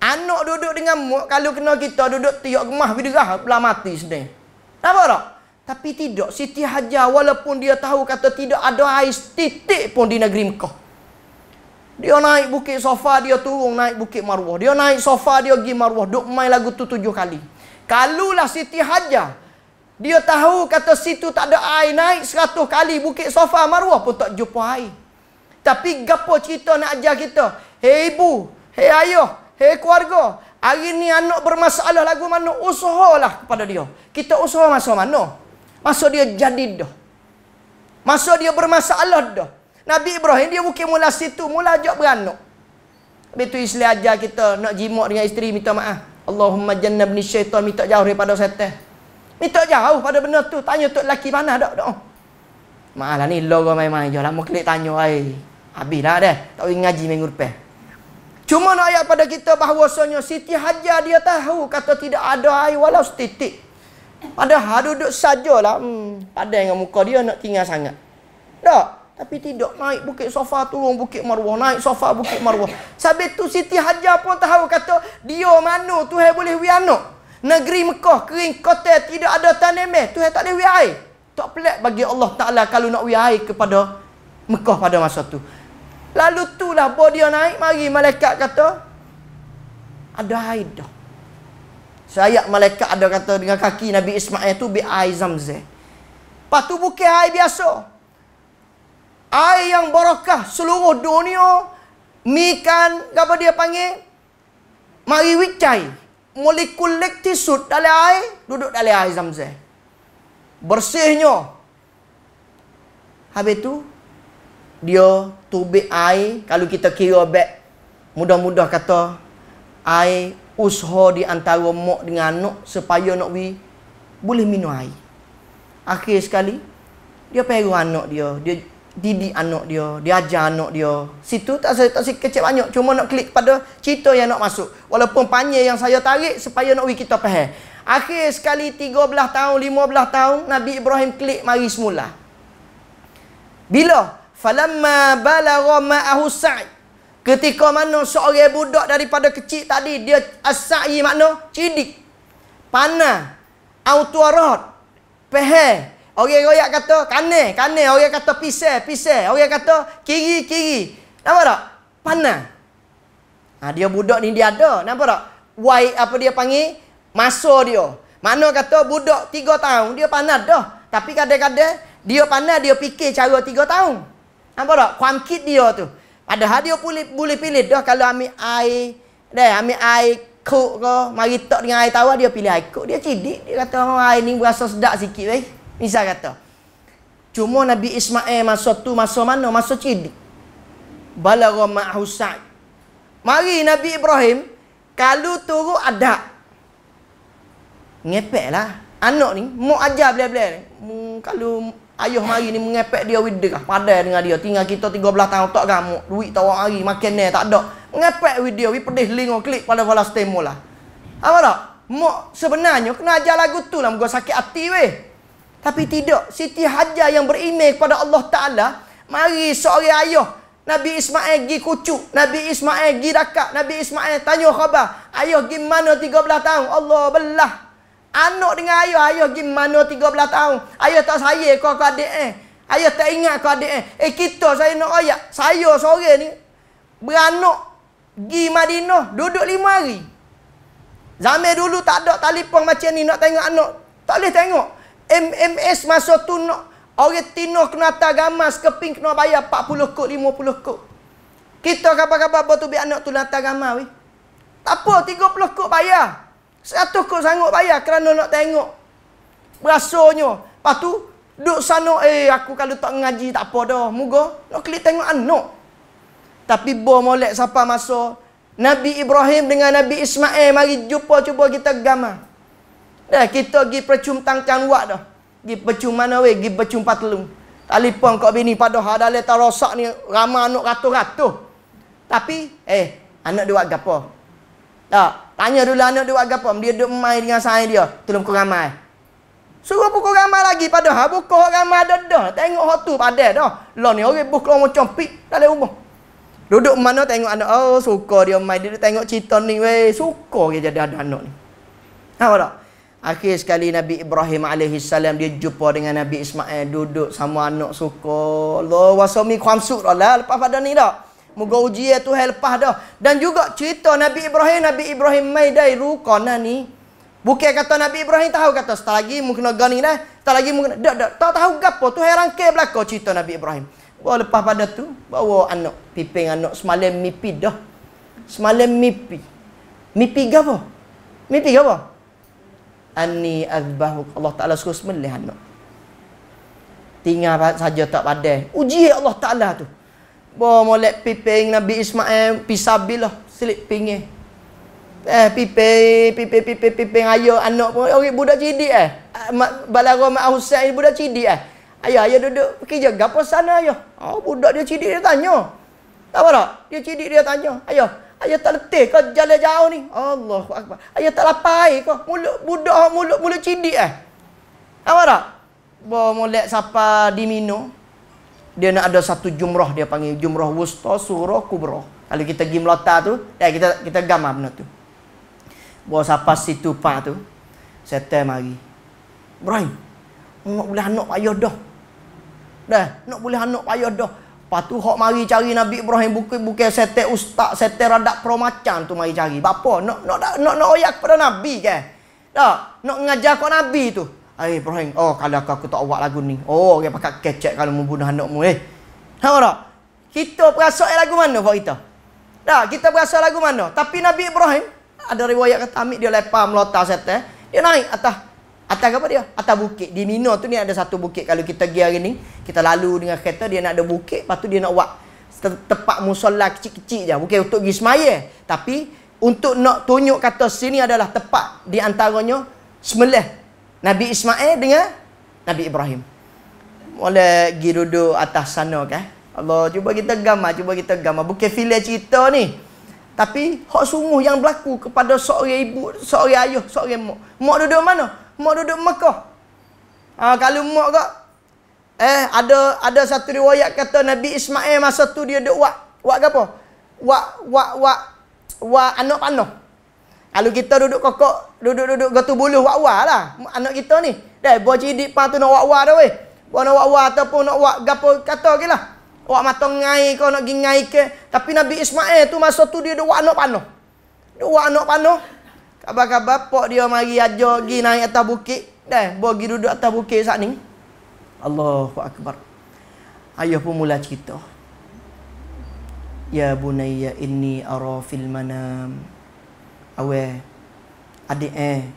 Anak duduk dengan mak kalau kena kita duduk tiok gemah bidrah belah mati sebenarnya. Nampak tak? Tapi tidak. Siti Hajar walaupun dia tahu kata tidak ada ais titik pun di negeri Mekah. Dia naik bukit sofa, dia turun naik bukit maruah. Dia naik sofa, dia pergi maruah. Duk main lagu tu tujuh kali. Kalulah Siti Hajar. Dia tahu kata situ tak ada air. Naik seratus kali bukit sofa maruah pun tak jumpa air. Tapi gapo cerita nak ajar kita? Hei ibu, hei ayah, hei keluarga. Hari ni anak bermasalah lagu mana usahalah kepada dia. Kita usaha masa mana? Masa dia jadi dah. Masa dia bermasalah dah. Nabi Ibrahim dia bukan mula situ, mula ajak beranak. Habis tu Islam ajar kita nak jimat dengan isteri minta maaf. Allahumma jannabni syaitan minta jauh daripada setan. Minta jauh pada benda tu, tanya tok laki mana dak doa. Maalah ni logo main-main je lah, mau kena tanya ai. Habis dah dah, tak ingat ngaji minggu depan. Cuma nak ayat pada kita bahawasanya Siti Hajar dia tahu kata tidak ada air walau setitik. Padahal duduk sajalah. Hmm, padai dengan muka dia nak tinggal sangat. Tak. Tapi tidak naik bukit sofa turun bukit marwah. Naik sofa bukit marwah. Sabit tu Siti Hajar pun tahu kata dia mana tu hai boleh wianok. Negeri Mekah kering kota tidak ada tanah meh. Tu hai tak boleh wianok. Tak pelik bagi Allah Ta'ala kalau nak wianok kepada Mekah pada masa tu. Lalu itulah bawa dia naik mari malaikat kata ada air dah. Saya malaikat ada kata dengan kaki Nabi Ismail tu bi air zamzam. Patu bukan air biasa. Air yang barakah seluruh dunia mikan apa dia panggil? Mari wicai molekul lektisut dalam air duduk dalam air zamzam. Bersihnya. Habis tu dia tubik air kalau kita kira back mudah-mudah kata air usho di antara mak dengan anak supaya nak wi boleh minum air akhir sekali dia pergi anak dia dia didik anak dia dia ajar anak dia situ tak saya tak sikit kecil banyak cuma nak klik pada cerita yang nak masuk walaupun panjang yang saya tarik supaya nak wi kita faham akhir sekali 13 tahun 15 tahun Nabi Ibrahim klik mari semula bila falamma balagha ma'ahu sa'i ketika mana seorang budak daripada kecil tadi dia as-sa'i makna cidik panah autuarat pehe orang royak kata kane kane orang kata pisah pisah orang kata kiri kiri nampak tak panah ha, dia budak ni dia ada nampak tak Why, apa dia panggil masa dia mana kata budak 3 tahun dia panah dah tapi kadang-kadang dia panah dia fikir cara 3 tahun Nampak tak? Kuangkit dia tu. Padahal dia boleh, boleh pilih dah kalau ambil air. Dah, ambil air kok ke. Mari tak dengan air tawar, dia pilih air kok. Dia cidik. Dia kata, oh, air ni berasa sedap sikit. Eh. Misal kata. Cuma Nabi Ismail masa tu, masa mana? Masa cidik. Balara ma'husad. Mari Nabi Ibrahim, kalau turut ada. Ngepek lah. Anak ni, mau ajar bila-bila. Kalau Ayuh mari ni mengepek dia with dia. Ah, padai dengan dia. Tinggal kita 13 tahun tak kamu. Duit tak orang hari. Makan tak ada. Mengepek with dia. We pedih link klik pada falas temo lah. Apa tak? Mok sebenarnya kena ajar lagu tu lah. Mereka sakit hati weh. Tapi tidak. Siti Hajar yang berimeh kepada Allah Ta'ala. Mari seorang ayuh. Nabi Ismail pergi kucuk. Nabi Ismail pergi rakat. Nabi Ismail tanya khabar. Ayuh gimana 13 tahun? Allah belah. Anak dengan ayah, ayah pergi mana 13 tahun. Ayah tak saya kau kau adik eh. Ayah tak ingat kau adik eh. Eh kita saya nak ayah. Saya sore ni beranak pergi Madinah duduk lima hari. Zaman dulu tak ada telefon macam ni nak tengok anak. Tak boleh tengok. MMS masa tu nak orang Tino kena atas gamas keping kena bayar 40 kot, 50 kot. Kita kapan-kapan tu biar anak tu atas gamas weh. Tak apa, 30 kot bayar. Satu kot sanggup bayar kerana nak tengok. Berasanya. Lepas tu, duduk sana, eh aku kalau tak ngaji tak apa dah. Moga, nak klik tengok anak. Tapi boh molek siapa masa. Nabi Ibrahim dengan Nabi Ismail, mari jumpa cuba kita gamah, Dah kita pergi percum tang canwak dah. Pergi percum mana weh, pergi percum patelung. Telefon kau bini pada hadal tak rosak ni ramai anak ratu-ratu. Tapi eh anak dia buat gapo? Tak. Tanya dulu anak dia buat apa. Dia duduk main dengan saya dia. Tolong kau ramai. Suruh pukul ramai lagi. Padahal buka orang ramai ada dah. Tengok orang tu padahal dah. Lah ni orang buka orang macam pik. Dalam rumah. Duduk mana tengok anak. Oh suka dia main. Dia tengok cerita ni. Weh. Suka dia jadi ada anak ni. Nampak tak? Akhir sekali Nabi Ibrahim AS dia jumpa dengan Nabi Ismail. Duduk sama anak suka. Allah wasami kuamsuk. Lah, lepas pada ni tak? Moga uji ya tu helpah dah. Dan juga cerita Nabi Ibrahim, Nabi Ibrahim maidai rukona ni. Bukan kata Nabi Ibrahim tahu kata setelah lagi mungkin kena gani dah. tak lagi mungkin dak dak tak tahu gapo tu heran ke belaka cerita Nabi Ibrahim. Bawa lepas pada tu bawa anak pipeng anak semalam mimpi dah. Semalam mimpi. Mimpi gapo? Mimpi gapo? Anni azbahu Allah Taala suruh semelih anak. Tinggal saja tak padah, Uji Allah Taala tu. Bo molek piping Nabi Ismail pisabil lah selip pinge. Eh pipe pipe pipe pipe ayo anak pun orang budak cidik eh. Ah, mak balaro mak Husain budak cidik eh. Ayah ayah duduk pergi je gapo sana ayo, Oh budak dia cidik dia tanya. Tak apa tak? Dia cidik dia tanya. ayo, ayo tak letih kau jalan jauh ni. Allahu akbar. Ayah tak lapai kau. Mulut budak mulut mulut cidik eh. Apa tak? Bo molek sapa diminum dia nak ada satu jumrah dia panggil jumrah wusta surah kubrah kalau kita pergi melata tu dah eh, kita kita gamah benda tu bawa siapa situ pak tu setel mari Ibrahim nak boleh anak ayah dah dah nak boleh anak ayah dah Lepas tu, hok mari cari Nabi Ibrahim bukit bukit setek ustaz, setek radak pro tu mari cari. Bapa nak nak nak nak oyak pada Nabi ke? Tak, nak ngajar kau Nabi tu. Ai eh, Ibrahim, oh kalau kau aku tak awak lagu ni. Oh orang pakat kecek kalau membunuh anakmu eh. Tahu tak? Kita berasal lagu mana buat kita? Dah, kita berasal lagu mana? Tapi Nabi Ibrahim ada riwayat kata ambil dia lepas melotar set eh. Dia naik atas atas apa dia? Atas bukit. Di Mina tu ni ada satu bukit kalau kita pergi hari ni, kita lalu dengan kereta dia nak ada bukit, lepas tu dia nak buat tempat musolla kecil-kecil je. Bukan untuk pergi sembahyang, tapi untuk nak tunjuk kata sini adalah tempat di antaranya sembelih Nabi Ismail dengan Nabi Ibrahim. Mula pergi duduk atas sana kan? Allah, cuba kita gamar, ah, cuba kita gamar. Ah. Bukan filial cerita ni. Tapi, hak sungguh yang berlaku kepada seorang ibu, seorang ayah, seorang mak. Mak duduk mana? Mak duduk Mekah. Ha, kalau mak kak, eh, ada ada satu riwayat kata Nabi Ismail masa tu dia duduk wak. Wak apa? Wak, wak, wak, wak anak panah. Kalau kita duduk kokok, duduk-duduk gotu buluh wak-wak lah. Anak kita ni. Dah, buah cidik pang tu nak wak-wak dah weh. Buah nak wak-wak ataupun nak wak gapo kata ke lah. Wak matang ngai kau nak gini ngai ke. Tapi Nabi Ismail tu masa tu dia duduk wak anak panuh. Duduk wak anak panuh. Khabar-khabar pok dia mari ajar gini naik atas bukit. Dah, buah gini duduk atas bukit saat ni. Allahu Akbar. Ayah pun mula cerita. Ya bunayya inni ara fil manam awal adik eh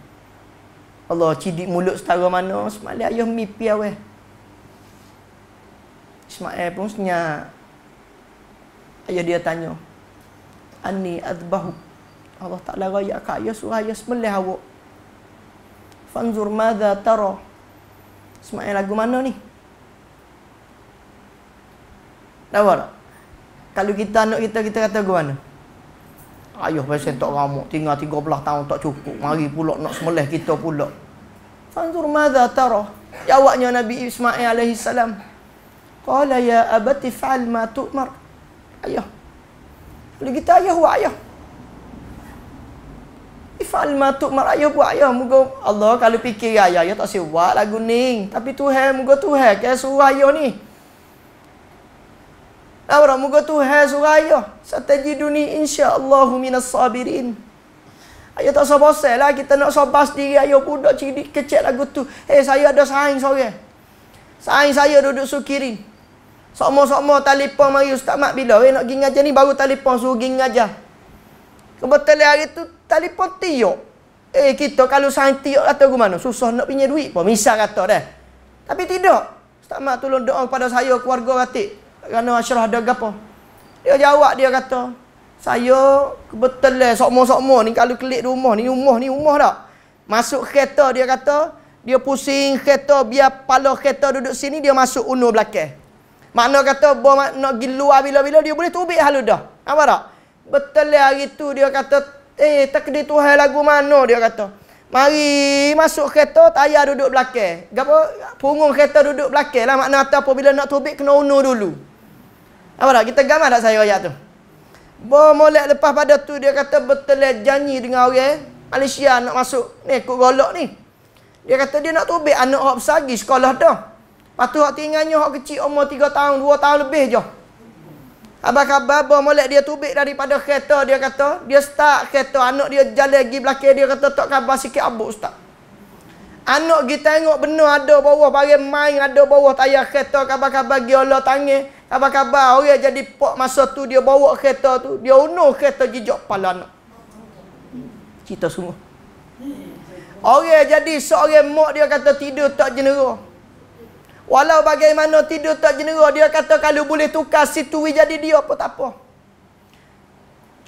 Allah cidik mulut setara mana semalam ayah mimpi awal Ismail pun senyap ayah dia tanya ani adbahu Allah Ta'ala raya kat ayah surah ayah semalam awak fanzur madha tara Ismail lagu mana ni Tahu tak? Kalau kita anak kita, kita kata ke mana? Ayuh pasal tak ramuk Tinggal tiga belah tahun tak cukup Mari pulak nak semelih kita pula Fanzur mada tarah Jawabnya ya Nabi Ismail as. Kala ya abati fa'al ma tu'mar Ayuh Boleh kita ayuh wa ayuh Ifa'al ma tu'mar ayuh wa ayuh Moga Allah kalau fikir ayah Ayah tak sebab lagu ni Tapi tuha muka tuha Kaya suruh ayuh ni Nampak muka Tuhan suruh ayah. Strategi dunia insya'allahu minas sabirin. Ayah tak sabar lah. Kita nak sabar diri ayah budak cidik kecil lagu tu. Eh hey, saya ada saing sore. Saing saya duduk sukirin. Sama-sama telefon mari ustaz mak bila. Eh hey, nak ging aja ni baru telefon suruh ging aja. Kebetulan hari tu telefon tiok. Eh hey, kita kalau saing tiok kata ke mana? Susah nak punya duit pun. Misal kata dah. Tapi tidak. Ustaz mak tolong doa kepada saya keluarga ratik kerana Ashraf ada gapo. Dia jawab dia kata, saya kebetulan lah, sokmo-sokmo ni kalau kelik rumah ni, rumah ni rumah tak? Masuk kereta dia kata, dia pusing kereta, biar pala kereta duduk sini, dia masuk uno belakang. Makna kata, bawa nak pergi luar bila-bila, dia boleh tubik halu dah. Apa tak? Betul lah, hari tu dia kata, eh takdir Tuhan lagu mana dia kata. Mari masuk kereta, tayar duduk belakang. Gapo Punggung kereta duduk belakang lah. Makna apa bila nak tubik, kena uno dulu. Apa tak? Kita gambar tak saya ayat tu? Bermulak lepas pada tu dia kata betul janji dengan orang eh? Malaysia nak masuk ni ikut golok ni. Dia kata dia nak tubik anak hak besar sekolah dah. Lepas tu hak tinggalnya hak kecil umur tiga tahun, dua tahun lebih je. Apa khabar bermulak dia tubik daripada kereta dia kata dia start kereta anak dia jalan lagi belakang dia kata tak khabar sikit abuk ustaz. Anak kita tengok benar ada bawah barang main ada bawah tayar kereta khabar-khabar gila tangis. Apa khabar orang jadi pok masa tu dia bawa kereta tu, dia unuh kereta jijok pala anak. Cerita semua. Orang jadi seorang mak dia kata tidur tak jenera. Walau bagaimana tidur tak jenera, dia kata kalau boleh tukar situ jadi dia apa tak apa.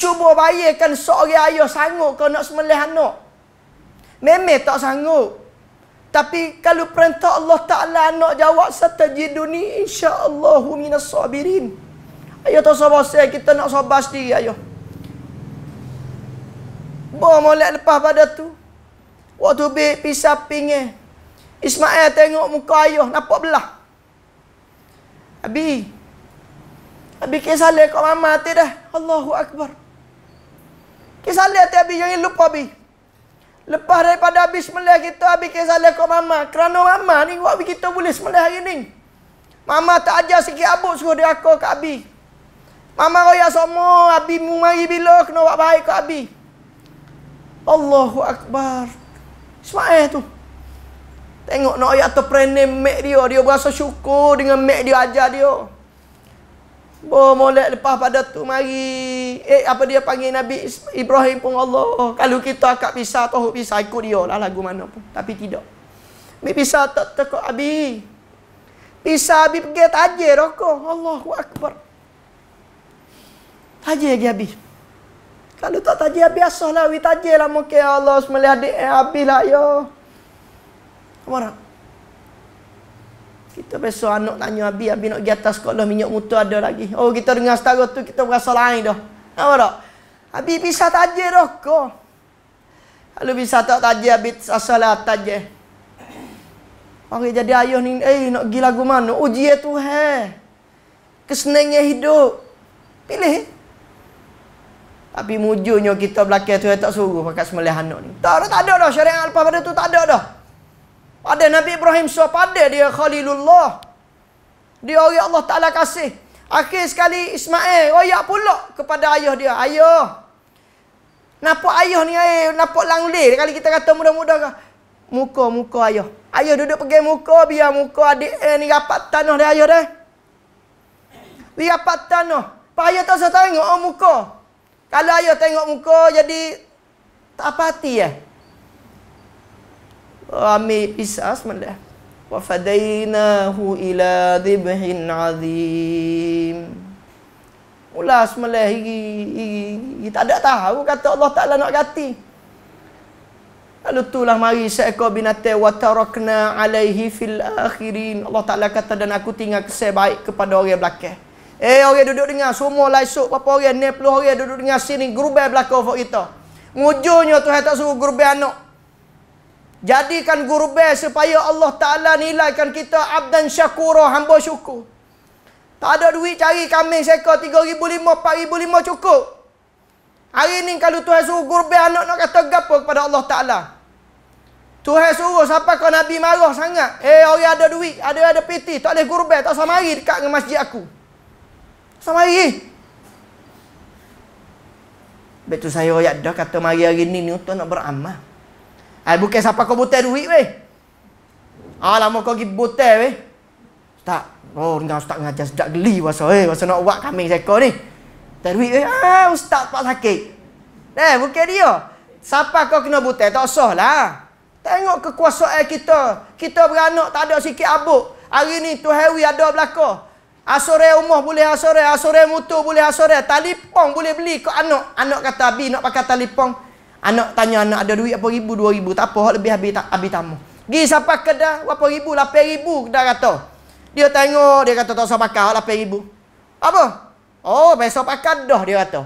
Cuba bayangkan seorang ayah sanggup kau nak semelih anak. Memang tak sanggup. Tapi kalau perintah Allah Ta'ala nak jawab serta jiduni, insyaAllah minas sabirin. Ayah tak sabar saya, kita nak sabar sendiri ayah. Bawa molek lepas pada tu. Waktu bih pisah pingin. Ismail tengok muka ayah, nampak belah. Abi, Abi kisah leh kau mama hati dah. Allahu Akbar. Kisah leh Abi, jangan lupa Abi. Lepas daripada habis semelih kita, habis kisah lekuk mama. Kerana mama ni, buat kita boleh semelih hari ni. Mama tak ajar sikit abuk suruh dia aku ke Abi. Mama raya semua, Abi mu mari bila kena buat baik ke Abi. Allahu Akbar. Ismail tu. Tengok nak no, ayat tu prenem dia. Dia berasa syukur dengan mek dia ajar dia. Boh molek lepas pada tu mari. Eh apa dia panggil Nabi Ibrahim pun Allah. Kalau kita akak pisah tahu pisah ikut dia lah lagu mana pun. Tapi tidak. Mi pisah tak tak abi. Pisah abi pergi tajir rokok. Allahu akbar. Tajir lagi abi. Kalau tak tajir abi asahlah wi tajir lah mungkin Allah semelih adik eh, abi lah yo. Apa kita biasa anak tanya abi, abi nak pergi atas sekolah minyak mutu ada lagi. Oh kita dengar setara tu kita berasa lain dah. Apa tak? Abi bisa tajir dah kau. Kalau bisa tak tajir abi asalah tajir. Mari jadi ayah ni, eh nak pergi lagu mana? Uji tu he. Kesenangnya hidup. Pilih. Tapi mujurnya kita belakang tu tak suruh pakai semelih anak ni. Tak ada, tak ada dah. Syariah Alpah pada tu tak ada dah. Pada Nabi Ibrahim so pada dia Khalilullah. Dia ori Allah Ta'ala kasih. Akhir sekali Ismail royak pula kepada ayah dia. Ayah. Nampak ayah ni ayah. Eh, Nampak langlir. Kali kita kata mudah-mudah, Muka-muka ayah. Ayah duduk pergi muka. Biar muka adik eh, ni rapat tanah dia ayah dah. Biar rapat tanah. Pak ayah tak usah tengok oh, muka. Kalau ayah tengok muka jadi tak apa hati eh. Ya? Rami pisah semalam. Wa fadainahu ila dhibhin azim. Mula semalam hari, hari, tak ada tahu kata Allah Ta'ala nak ganti. Lalu tulah mari seekor binatang wa tarakna alaihi fil akhirin. Allah Ta'ala kata dan aku tinggal kesan baik kepada orang belakang. Eh orang duduk dengar semua lah esok berapa orang 90 orang duduk dengar sini gerubai belakang for kita. Ngujurnya Tuhan tak suruh gerubai anak. Jadikan guru bel supaya Allah Ta'ala nilaikan kita abdan syakura hamba syukur. Tak ada duit cari kambing seka 3,500, 4,500 cukup. Hari ini kalau Tuhan suruh guru bel anak nak kata gapa kepada Allah Ta'ala. Tuhan suruh siapa kau Nabi marah sangat. Eh hey, orang ada duit, ada ada piti, tak ada guru bel, tak sama hari dekat dengan masjid aku. Sama hari. Betul saya ayat dah kata mari hari ini ni untuk nak beramal. Eh, bukan siapa kau butir duit weh. Ah, lama kau pergi butir weh. Tak. Oh, dengar ustaz ngajar sedap geli masa eh, masa nak buat kambing seko ni. Butir duit weh. Ah, ustaz tak sakit. Eh, bukan dia. Siapa kau kena butir tak usah lah. Tengok kekuasaan kita. Kita beranak tak ada sikit abuk. Hari ni tu hewi ada belaka. Asore umah boleh asore, asore mutu boleh asore, talipong boleh beli kau anak. Anak kata abi nak pakai talipong. Anak tanya anak ada duit apa ribu, dua ribu. Tak apa, hak lebih habis, habis tamu. Gi siapa kedah, berapa ribu, lapan ribu Dia kata. Dia tengok, dia kata tak usah pakai, hak lapan ribu. Apa? Oh, besok pakai dah, dia kata.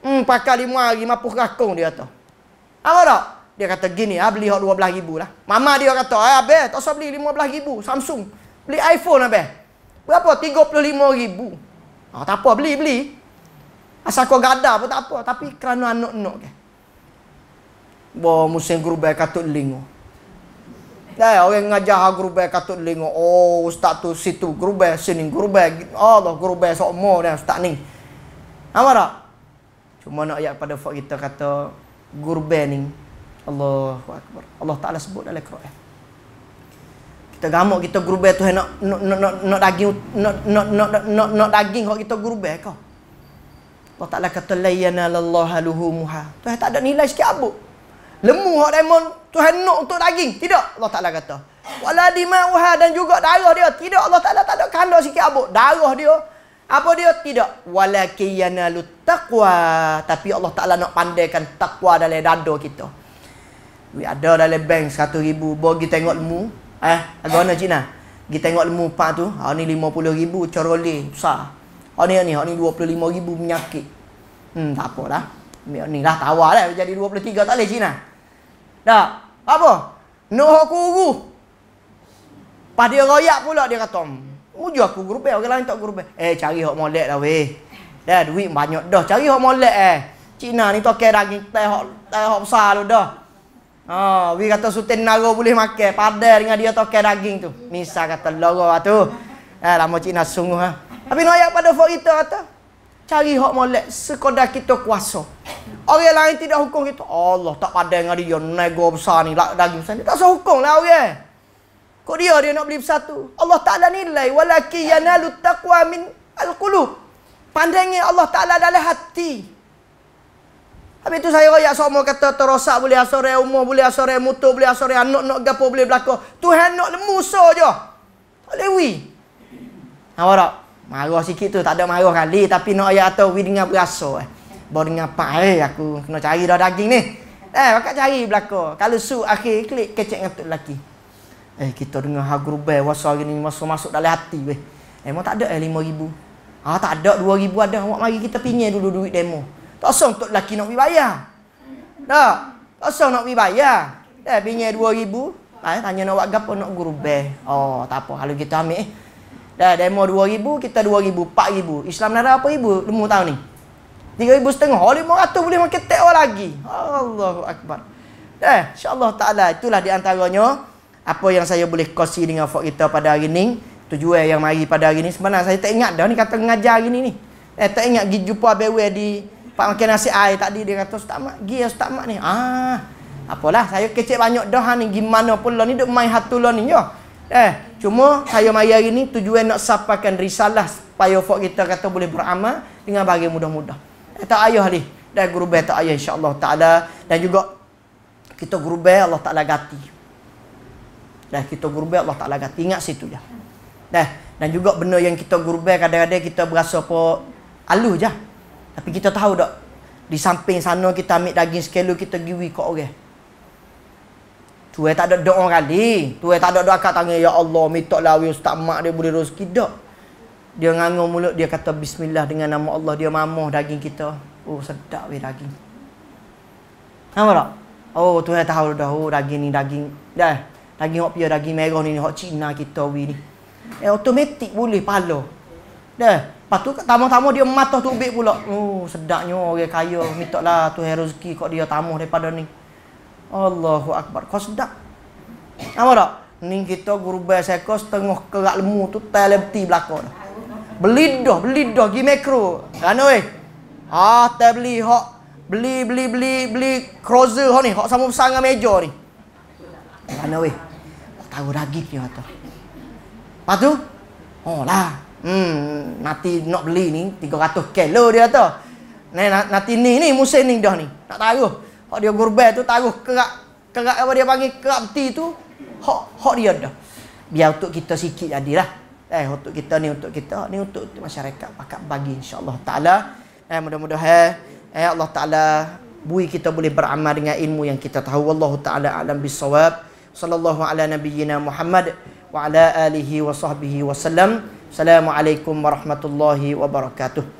Hmm, pakai lima hari, mampus rakung, dia kata. Apa tak? Dia kata gini, ah, beli hak dua belah ribu lah. Mama dia kata, ah, abis, tak usah beli lima belah ribu, Samsung. Beli iPhone abis. Berapa? Tiga puluh lima ribu. Ah, tak apa, beli, beli. Asal kau gadah pun tak apa. Tapi kerana anak-anak Okay? Bo musim guru bayar katut lingo. Dah orang ngajar guru bayar katut lingo. Oh ustaz tu situ guru bayar sini guru bayar. Allah guru bayar sok mo dah ustaz ni. Nampak tak? Cuma nak ayat pada fak kita kata guru bayar ni. Allahu akbar. Allah Taala sebut dalam Quran. Kita gamuk kita guru bayar tu nak nak nak nak daging nak nak nak nak daging kau kita guru bayar kau. Allah Ta'ala kata layyana lallaha luhu muha. Tu tak ada nilai sikit abuk lemu hak demon Tuhan nak untuk daging tidak Allah Taala kata wala dimauha dan juga darah dia tidak Allah Taala tak ada kanda sikit abuk darah dia apa dia tidak walakiyana lut tapi Allah Taala nak pandaikan takwa dalam dada kita we ada dalam bank 100 ribu bagi tengok lemu eh agak Cina pergi tengok lemu pak tu ha ni 50 ribu coroli besar ha ni ni ha ni 25 ribu menyakit hmm tak apalah ni lah tawar lah jadi 23 tak boleh Cina tak. Apa? Nuh aku guru. Lepas dia royak pula dia kata, "Muju hmm, aku guru bel, orang lain tak guru bel." Eh, cari hok molek lah weh. Dah duit banyak dah. Cari hok molek eh. Cina ni tokek daging teh hok teh hok besar lu dah. Ha, oh, wi kata sutin naga boleh makan. Padah dengan dia tokek daging tu. Misal kata lorok tu. Eh, lama Cina sungguh ha. Tapi noyak pada fok kita kata, cari hak molek sekadar kita kuasa. Orang lain tidak hukum kita. Allah tak padan dengan dia nego besar ni, lak dagi besar ni. Tak usah hukumlah orang. Kok dia dia nak beli bersatu? Allah Taala nilai walaki yanalu taqwa min alqulub. pandangnya Allah Taala dalam hati. Habis tu saya royak semua kata terosak boleh asore umur boleh asore mutu boleh asore anak nak gapo boleh belaka. Tuhan nak lemu so je. Tak lewi. Nampak tak? Marah sikit tu tak ada marah kali tapi nak ayat atau we dengar berasa eh. Bau dengar pak eh aku kena cari dah daging ni. Eh bakat cari belaka. Kalau su akhir klik kecek dengan tu lelaki. Eh kita dengar ha grube waso hari ni masuk masuk dalam hati weh. Eh mau tak ada eh 5000. Ah tak ada 2000 ada. Awak mari kita pinjam dulu duit demo. Tak usah tok lelaki nak bayar. Dah. Tak usah nak bayar. Eh pinjam 2000. Ah eh, tanya nak buat gapo nak grube. Oh tak apa kalau kita ambil eh. Dah demo 2000 kita 2000, 4000. Islam nara apa ibu? Lemu tahun ni. 3000 setengah, 500 boleh makan tek lagi. Allahu akbar. Dah, eh, insya-Allah taala itulah di antaranya apa yang saya boleh kasi dengan folk kita pada hari ni. Tujuan yang mari pada hari ni sebenarnya saya tak ingat dah ni kata mengajar hari ni ni. Eh tak ingat pergi jumpa Bewe di Pak Makan Nasi Air tadi dia kata Ustaz Mak, pergi ya, Ustaz Mak ni. Ah, apalah saya kecil banyak dah ni gimana pula ni duk main hatulah ni. Ya. Eh, cuma saya maya hari ni tujuan nak sampaikan risalah supaya fok kita kata boleh beramal dengan bagi mudah-mudah. Eh, tak ayah ni. Dan guru bayi tak ayah insyaAllah tak ada. Dan juga kita guru bayi Allah tak lagati. Dan kita guru bayi Allah tak lagati. Ingat situ je. Dan, dan juga benda yang kita guru bayi kadang-kadang kita berasa apa aluh je. Tapi kita tahu tak? Di samping sana kita ambil daging sekelu kita giwi kok orang. Tuai tak ada doa kali. Tuai tak ada doa kat tangan. Ya Allah, minta lah awi ustaz mak dia boleh rezeki. Tak. Dia ngangur mulut. Dia kata bismillah dengan nama Allah. Dia mamuh daging kita. Oh, sedap we daging. Nampak tak? Oh, Tuai tahu dah. Oh, daging ni daging. Dah. Daging hok pia, daging merah ni. Hok Cina kita we ni. Eh, otomatik boleh pala. Dah. patu tu, tamu-tamu dia matah tubik pula. Oh, sedapnya orang kaya. Minta lah Tuai rezeki kok dia tamuh daripada ni. Allahu Akbar. Kau sedap. Nama tak? Ni kita guru bahasa kau setengah kerak lemu tu telebti belakang. Eh. Ha, beli dah, beli dah. Gi mikro. Kerana weh? Ha, tak beli. Hak beli, beli, beli, beli cruiser hak ni. Hak sama besar dengan meja ni. Kerana weh? Kau tahu lagi dia tu. Lepas tu? Oh lah. Hmm, nanti nak beli ni 300 kilo dia tu. Nanti ni ni musim ni dah ni. Tak tahu. Hak dia gurbe tu taruh kerak kerak apa dia panggil kerak peti tu hak hak dia dah. Biar untuk kita sikit jadilah. Eh untuk kita ni untuk kita ni untuk, untuk masyarakat akan bagi insya-Allah taala. Eh mudah-mudahan eh, eh Allah taala bui kita boleh beramal dengan ilmu yang kita tahu. Wallahu taala alam bisawab. Sallallahu ala nabiyyina Muhammad wa ala alihi wa sahbihi wasallam. Assalamualaikum warahmatullahi wabarakatuh.